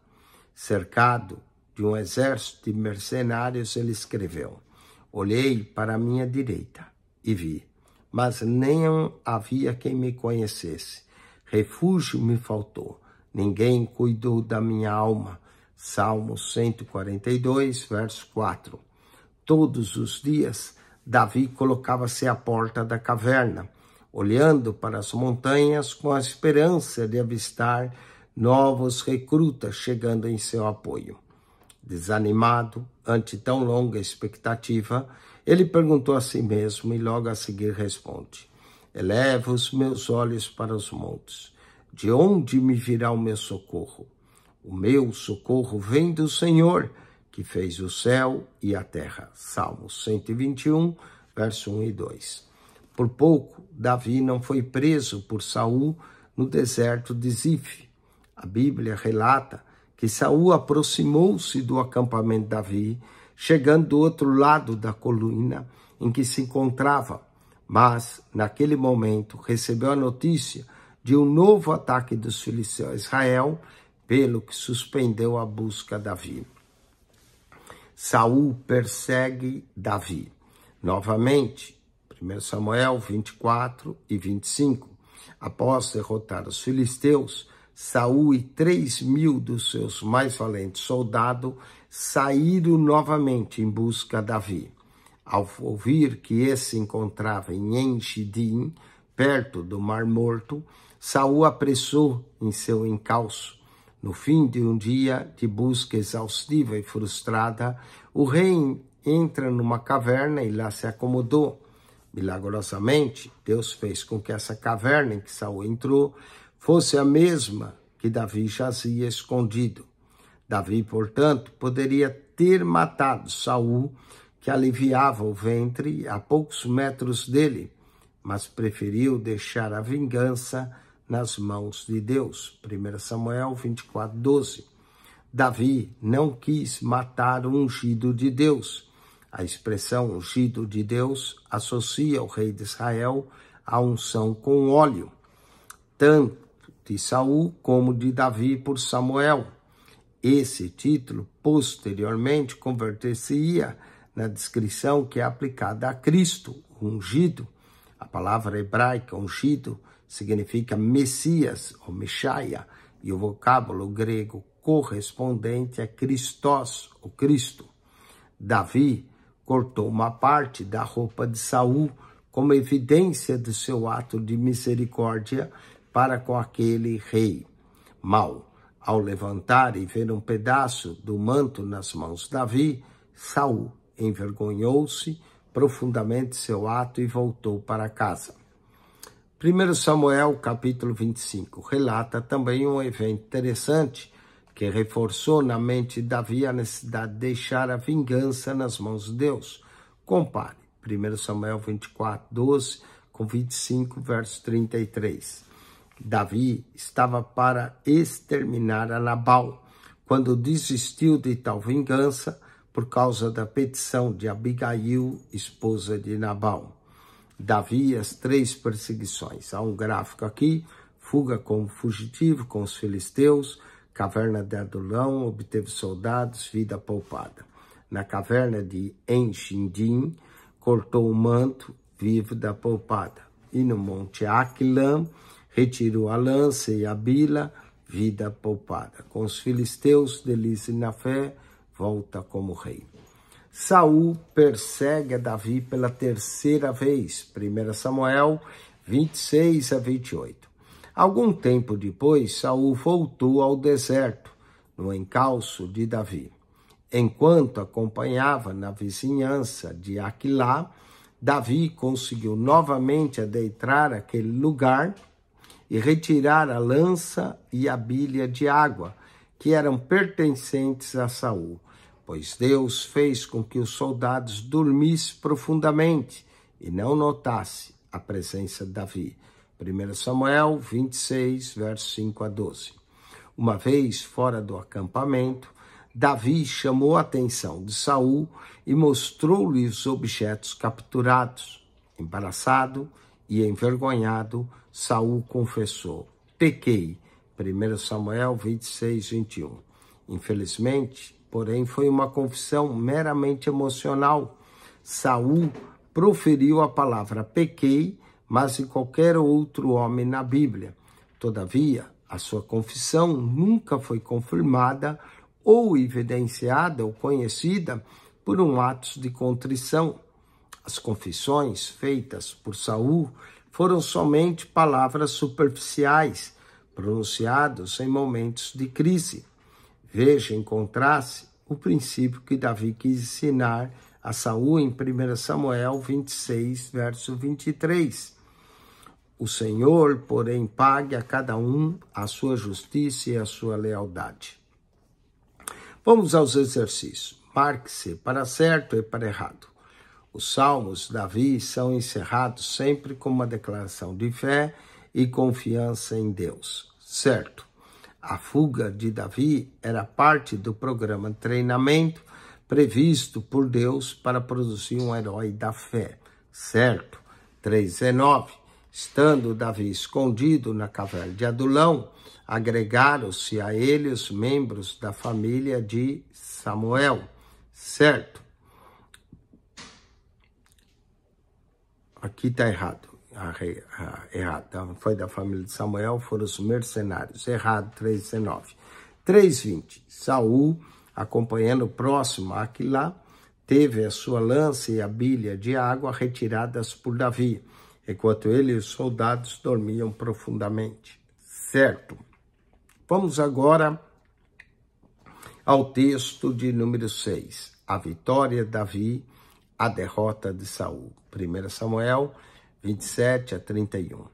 Cercado de um exército de mercenários, ele escreveu: Olhei para minha direita e vi mas nem havia quem me conhecesse. Refúgio me faltou, ninguém cuidou da minha alma. Salmo 142, verso 4. Todos os dias, Davi colocava-se à porta da caverna, olhando para as montanhas com a esperança de avistar novos recrutas chegando em seu apoio. Desanimado ante tão longa expectativa, ele perguntou a si mesmo e logo a seguir responde: Eleva os meus olhos para os montes. De onde me virá o meu socorro? O meu socorro vem do Senhor, que fez o céu e a terra. Salmo 121, verso 1 e 2. Por pouco, Davi não foi preso por Saul no deserto de Zif. A Bíblia relata que Saul aproximou-se do acampamento de Davi chegando do outro lado da colina em que se encontrava, mas, naquele momento, recebeu a notícia de um novo ataque dos filisteus a Israel, pelo que suspendeu a busca de Davi. Saul persegue Davi. Novamente, 1 Samuel 24 e 25. Após derrotar os filisteus, Saul e três mil dos seus mais valentes soldados saíram novamente em busca de Davi. Ao ouvir que esse se encontrava em Enchidim, perto do Mar Morto, Saul apressou em seu encalço. No fim de um dia de busca exaustiva e frustrada, o rei entra numa caverna e lá se acomodou. Milagrosamente, Deus fez com que essa caverna em que Saul entrou fosse a mesma que Davi jazia escondido. Davi, portanto, poderia ter matado Saul, que aliviava o ventre a poucos metros dele, mas preferiu deixar a vingança nas mãos de Deus. 1 Samuel 24, 12. Davi não quis matar o ungido de Deus. A expressão ungido de Deus associa o rei de Israel à unção com óleo, tanto de Saul como de Davi por Samuel. Esse título, posteriormente, converter-se-ia na descrição que é aplicada a Cristo, ungido. A palavra hebraica ungido significa Messias ou Meshaia, e o vocábulo grego correspondente é Christos, o Cristo. Davi cortou uma parte da roupa de Saul como evidência do seu ato de misericórdia para com aquele rei mau. Ao levantar e ver um pedaço do manto nas mãos de Davi, Saul envergonhou-se profundamente seu ato e voltou para casa. 1 Samuel, capítulo 25, relata também um evento interessante que reforçou na mente de Davi a necessidade de deixar a vingança nas mãos de Deus. Compare 1 Samuel 24, 12 com 25, verso 33. Davi estava para exterminar a Nabal, quando desistiu de tal vingança por causa da petição de Abigail, esposa de Nabal. Davi, as três perseguições. Há um gráfico aqui, fuga como fugitivo com os filisteus, caverna de Adulão, obteve soldados, vida poupada. Na caverna de Enxindim, cortou o manto vivo da poupada. E no Monte Aquilão retirou a lança e a bila, vida poupada. Com os filisteus, delícia na fé, volta como rei. Saul persegue a Davi pela terceira vez, 1 Samuel 26 a 28. Algum tempo depois, Saul voltou ao deserto, no encalço de Davi. Enquanto acompanhava na vizinhança de Aquilá, Davi conseguiu novamente adentrar aquele lugar e retirar a lança e a bilha de água, que eram pertencentes a Saul, pois Deus fez com que os soldados dormissem profundamente e não notasse a presença de Davi. 1 Samuel 26, versos 5 a 12. Uma vez fora do acampamento, Davi chamou a atenção de Saul e mostrou-lhe os objetos capturados. Embaraçado e envergonhado, Saul confessou: Pequei. 1 Samuel 26, 21. Infelizmente, porém, foi uma confissão meramente emocional. Saul proferiu a palavra pequei, mas em qualquer outro homem na Bíblia. Todavia, a sua confissão nunca foi confirmada ou evidenciada ou conhecida por um ato de contrição. As confissões feitas por Saul foram somente palavras superficiais, pronunciadas em momentos de crise. Veja em contraste o princípio que Davi quis ensinar a Saul em 1 Samuel 26, verso 23. O Senhor, porém, pague a cada um a sua justiça e a sua lealdade. Vamos aos exercícios. Marque-se para certo e para errado. Os salmos, Davi, são encerrados sempre com uma declaração de fé e confiança em Deus, certo? A fuga de Davi era parte do programa de treinamento previsto por Deus para produzir um herói da fé, certo? 3:19. Estando Davi escondido na caverna de Adulão, agregaram-se a ele os membros da família de Samuel, certo? aqui está errado. errado. Tá, foi da família de Samuel, foram os mercenários. Errado, 3,19. 3,20. Saul, acompanhando próximo a Aquilá, teve a sua lança e a bilha de água retiradas por Davi, enquanto ele e os soldados dormiam profundamente. Certo. Vamos agora ao texto de número 6. A vitória de Davi, a derrota de Saul. 1 Samuel 27 a 31.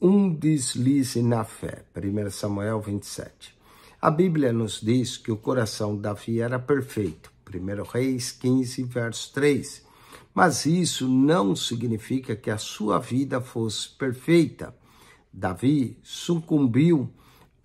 Um deslize na fé, 1 Samuel 27. A Bíblia nos diz que o coração de Davi era perfeito, 1 Reis 15, verso 3. Mas isso não significa que a sua vida fosse perfeita. Davi sucumbiu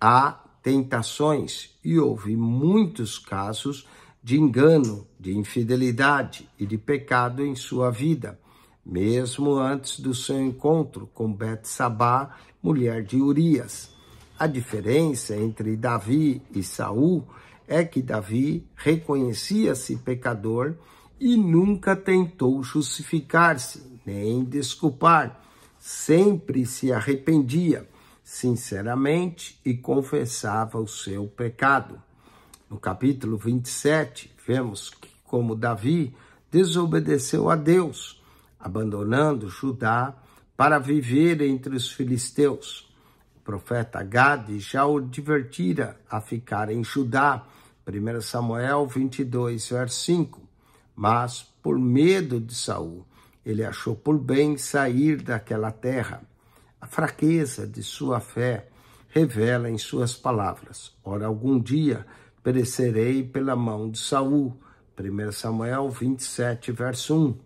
a tentações e houve muitos casos de engano, de infidelidade e de pecado em sua vida mesmo antes do seu encontro com Betsabá, mulher de Urias. A diferença entre Davi e Saul é que Davi reconhecia-se pecador e nunca tentou justificar-se, nem desculpar. Sempre se arrependia sinceramente e confessava o seu pecado. No capítulo 27, vemos que, como Davi desobedeceu a Deus, abandonando Judá para viver entre os filisteus. O profeta Gade já o divertira a ficar em Judá, 1 Samuel 22, verso 5. Mas, por medo de Saul, ele achou por bem sair daquela terra. A fraqueza de sua fé revela em suas palavras: Ora, algum dia perecerei pela mão de Saul. 1 Samuel 27, verso 1.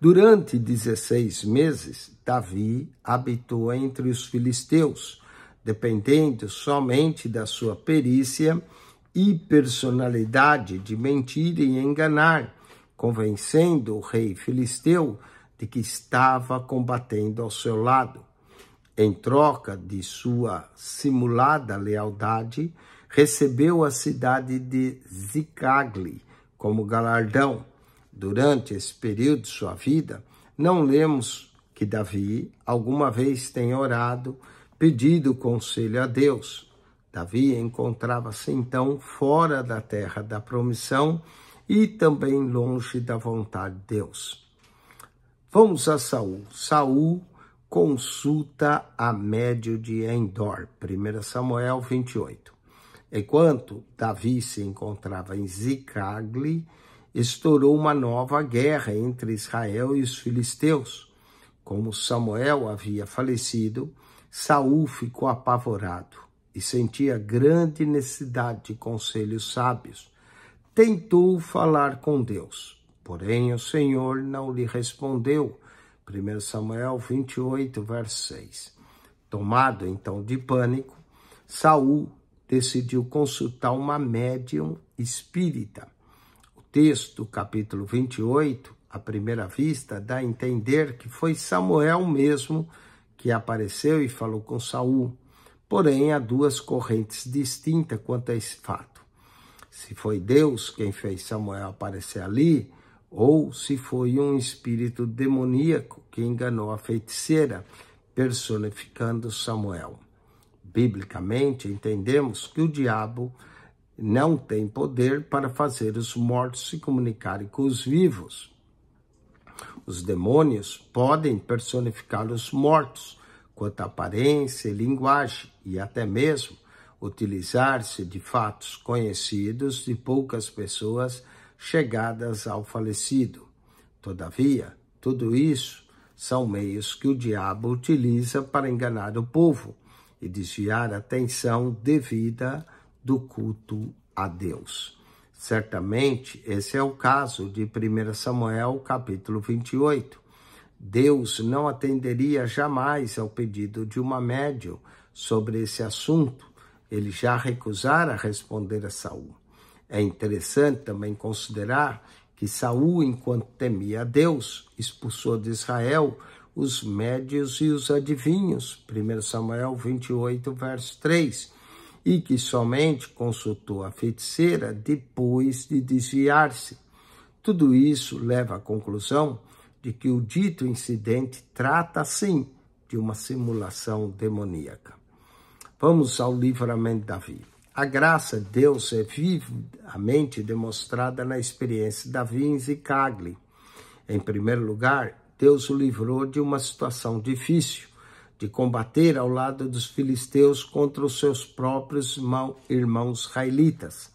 Durante 16 meses, Davi habitou entre os filisteus, dependendo somente da sua perícia e personalidade de mentir e enganar, convencendo o rei filisteu de que estava combatendo ao seu lado. Em troca de sua simulada lealdade, recebeu a cidade de Zicagli como galardão durante esse período de sua vida, não lemos que Davi alguma vez tenha orado, pedido conselho a Deus. Davi encontrava-se então fora da terra da promissão e também longe da vontade de Deus. Vamos a Saul. Saul consulta a médio de Endor, 1 Samuel 28. Enquanto Davi se encontrava em Zicagli, estourou uma nova guerra entre Israel e os filisteus. Como Samuel havia falecido, Saul ficou apavorado e sentia grande necessidade de conselhos sábios. Tentou falar com Deus, porém o Senhor não lhe respondeu. 1 Samuel 28, verso 6. Tomado então de pânico, Saul decidiu consultar uma médium espírita texto, capítulo 28, à primeira vista, dá a entender que foi Samuel mesmo que apareceu e falou com Saul. Porém, há duas correntes distintas quanto a esse fato. Se foi Deus quem fez Samuel aparecer ali, ou se foi um espírito demoníaco que enganou a feiticeira, personificando Samuel. Biblicamente, entendemos que o diabo não tem poder para fazer os mortos se comunicarem com os vivos. Os demônios podem personificar os mortos, quanto à aparência e linguagem, e até mesmo utilizar-se de fatos conhecidos de poucas pessoas chegadas ao falecido. Todavia, tudo isso são meios que o diabo utiliza para enganar o povo e desviar a atenção devida a do culto a Deus. Certamente, esse é o caso de 1 Samuel, capítulo 28. Deus não atenderia jamais ao pedido de uma médium sobre esse assunto. Ele já recusara responder a Saul. É interessante também considerar que Saul, enquanto temia a Deus, expulsou de Israel os médios e os adivinhos. 1 Samuel 28, verso 3 e que somente consultou a feiticeira depois de desviar-se. Tudo isso leva à conclusão de que o dito incidente trata, sim, de uma simulação demoníaca. Vamos ao livramento de Davi. A graça de Deus é vivamente demonstrada na experiência de Davi em Zicagli. Em primeiro lugar, Deus o livrou de uma situação difícil, de combater ao lado dos filisteus contra os seus próprios irmãos israelitas.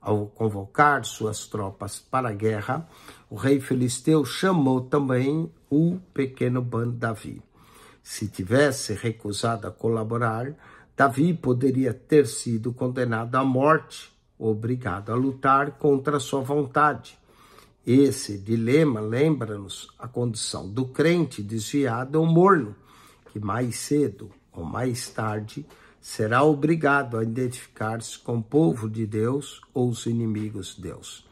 Ao convocar suas tropas para a guerra, o rei filisteu chamou também o pequeno bando Davi. Se tivesse recusado a colaborar, Davi poderia ter sido condenado à morte, obrigado a lutar contra sua vontade. Esse dilema lembra-nos a condição do crente desviado ou morno, que mais cedo ou mais tarde será obrigado a identificar-se com o povo de Deus ou os inimigos de Deus.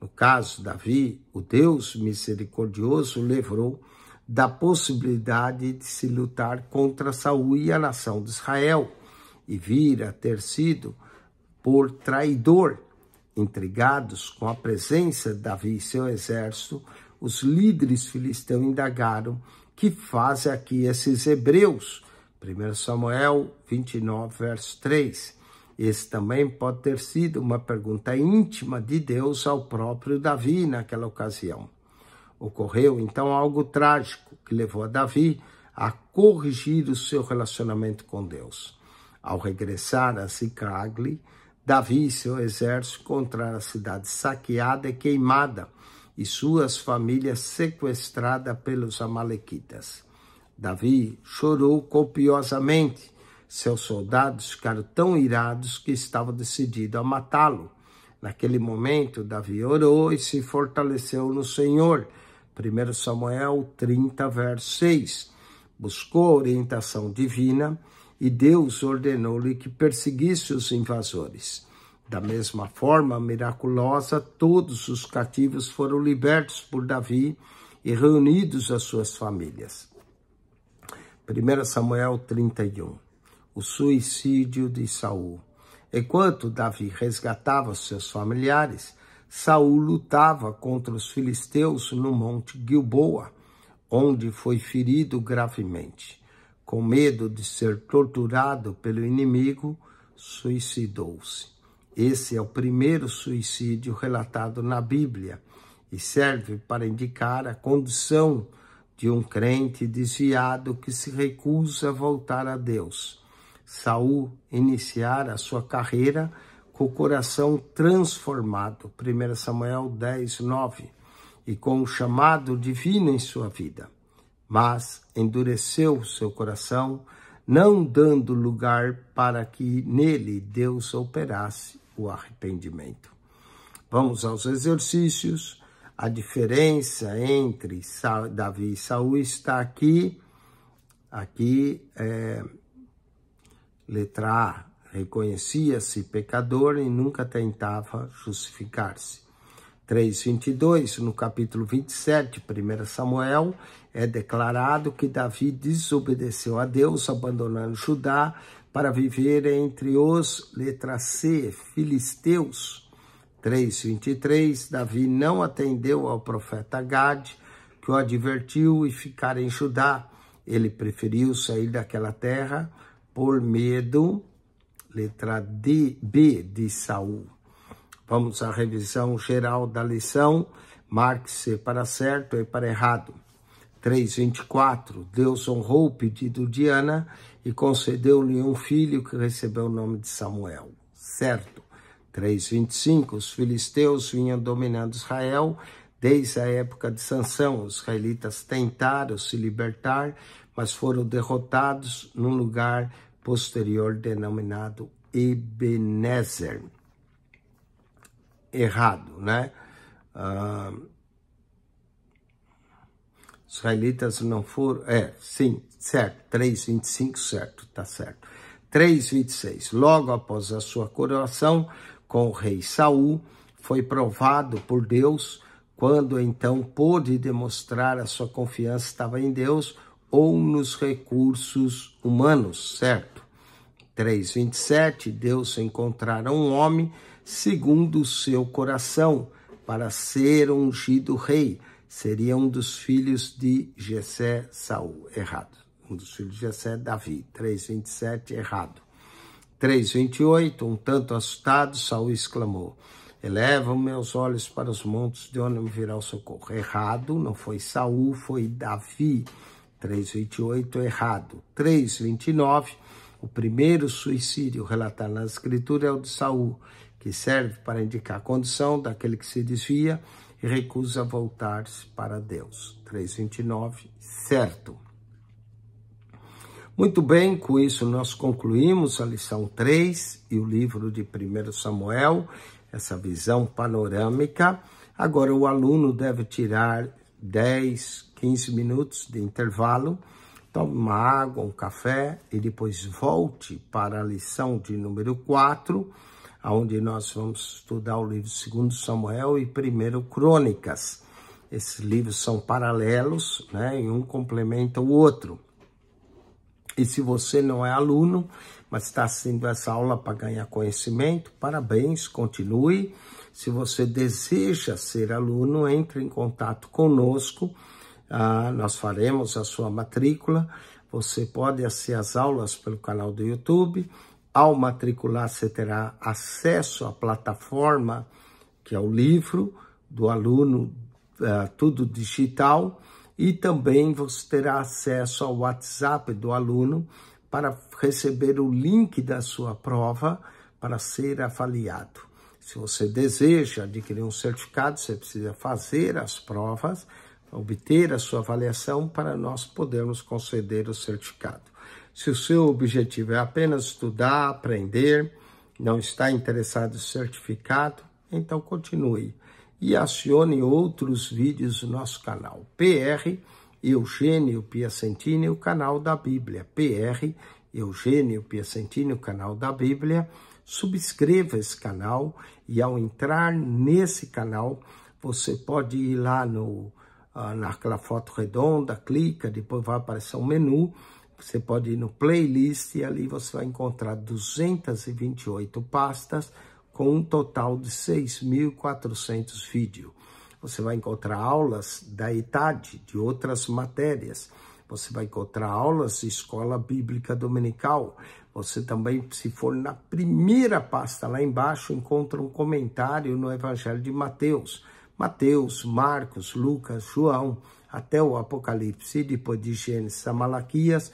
No caso Davi, o Deus misericordioso livrou da possibilidade de se lutar contra Saul e a nação de Israel e vir a ter sido por traidor. Intrigados com a presença de Davi e seu exército, os líderes filisteus indagaram que faz aqui esses hebreus. 1 Samuel 29, verso 3. Esse também pode ter sido uma pergunta íntima de Deus ao próprio Davi naquela ocasião. Ocorreu então algo trágico que levou a Davi a corrigir o seu relacionamento com Deus. Ao regressar a Zicagli, Davi e seu exército encontraram a cidade saqueada e queimada, e suas famílias sequestrada pelos amalequitas. Davi chorou copiosamente. Seus soldados ficaram tão irados que estavam decididos a matá-lo. Naquele momento, Davi orou e se fortaleceu no Senhor. 1 Samuel 30, verso 6. Buscou orientação divina e Deus ordenou-lhe que perseguisse os invasores. Da mesma forma miraculosa, todos os cativos foram libertos por Davi e reunidos às suas famílias. 1 Samuel 31 O suicídio de Saul. Enquanto Davi resgatava seus familiares, Saul lutava contra os filisteus no monte Gilboa, onde foi ferido gravemente. Com medo de ser torturado pelo inimigo, suicidou-se. Esse é o primeiro suicídio relatado na Bíblia e serve para indicar a condição de um crente desviado que se recusa a voltar a Deus. Saul iniciar a sua carreira com o coração transformado, 1 Samuel 10, 9, e com o um chamado divino em sua vida. Mas endureceu seu coração, não dando lugar para que nele Deus operasse o arrependimento. Vamos aos exercícios. A diferença entre Davi e Saul está aqui, aqui é, letra A, reconhecia-se pecador e nunca tentava justificar-se. 3:22, no capítulo 27, 1 Samuel, é declarado que Davi desobedeceu a Deus, abandonando Judá, para viver entre os, letra C, filisteus. 3,23, Davi não atendeu ao profeta Gad que o advertiu e ficar em Judá. Ele preferiu sair daquela terra por medo, letra D, B de Saul. Vamos à revisão geral da lição. Marque-se para certo e para errado. 3:24, Deus honrou o pedido de Ana e concedeu-lhe um filho que recebeu o nome de Samuel. Certo. 3:25, os filisteus vinham dominando Israel desde a época de Sansão. Os israelitas tentaram se libertar, mas foram derrotados num lugar posterior denominado Ebenezer. Errado, né? Ah, israelitas não foram. É, sim, certo. 3,25, certo, tá certo. 3,26. Logo após a sua coroação com o rei Saul, foi provado por Deus, quando então pôde demonstrar a sua confiança estava em Deus ou nos recursos humanos, certo? 3:27 Deus encontrará um homem segundo o seu coração para ser ungido rei seria um dos filhos de Jessé Saul, errado. Um dos filhos de Jessé, Davi, 3,27, errado. 3,28, um tanto assustado, Saul exclamou, eleva meus olhos para os montes, de onde me virá o socorro. Errado, não foi Saul, foi Davi. 3,28, errado. 3,29, o primeiro suicídio relatado na Escritura é o de Saul, que serve para indicar a condição daquele que se desvia e recusa voltar-se para Deus. 3,29, certo. Muito bem, com isso nós concluímos a lição 3 e o livro de 1 Samuel, essa visão panorâmica. Agora o aluno deve tirar 10, 15 minutos de intervalo, tome uma água, um café e depois volte para a lição de número 4 onde nós vamos estudar o livro segundo Samuel e primeiro Crônicas. Esses livros são paralelos, né? E um complementa o outro. E se você não é aluno, mas está assistindo essa aula para ganhar conhecimento, parabéns, continue. Se você deseja ser aluno, entre em contato conosco. Ah, nós faremos a sua matrícula. Você pode assistir as aulas pelo canal do YouTube ao matricular, você terá acesso à plataforma, que é o livro do aluno, eh, tudo digital, e também você terá acesso ao WhatsApp do aluno para receber o link da sua prova para ser avaliado. Se você deseja adquirir um certificado, você precisa fazer as provas, obter a sua avaliação para nós podermos conceder o certificado. Se o seu objetivo é apenas estudar, aprender, não está interessado em certificado, então continue e acione outros vídeos do nosso canal. PR Eugênio Piacentini, o canal da Bíblia. PR Eugênio Piacentini, o canal da Bíblia. Subscreva esse canal e ao entrar nesse canal, você pode ir lá no, ah, naquela foto redonda, clica, depois vai aparecer um menu você pode ir no playlist e ali você vai encontrar 228 pastas com um total de 6.400 vídeos. Você vai encontrar aulas da etade, de outras matérias. Você vai encontrar aulas de Escola Bíblica Dominical. Você também, se for na primeira pasta lá embaixo, encontra um comentário no Evangelho de Mateus. Mateus, Marcos, Lucas, João até o Apocalipse, depois de Gênesis a Malaquias,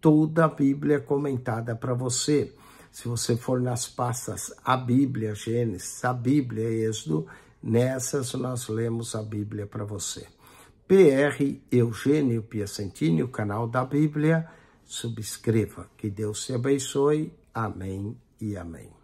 toda a Bíblia é comentada para você. Se você for nas pastas a Bíblia, Gênesis, a Bíblia, Êxodo, nessas nós lemos a Bíblia para você. PR Eugênio Piacentini, o canal da Bíblia, subscreva. Que Deus te abençoe. Amém e amém.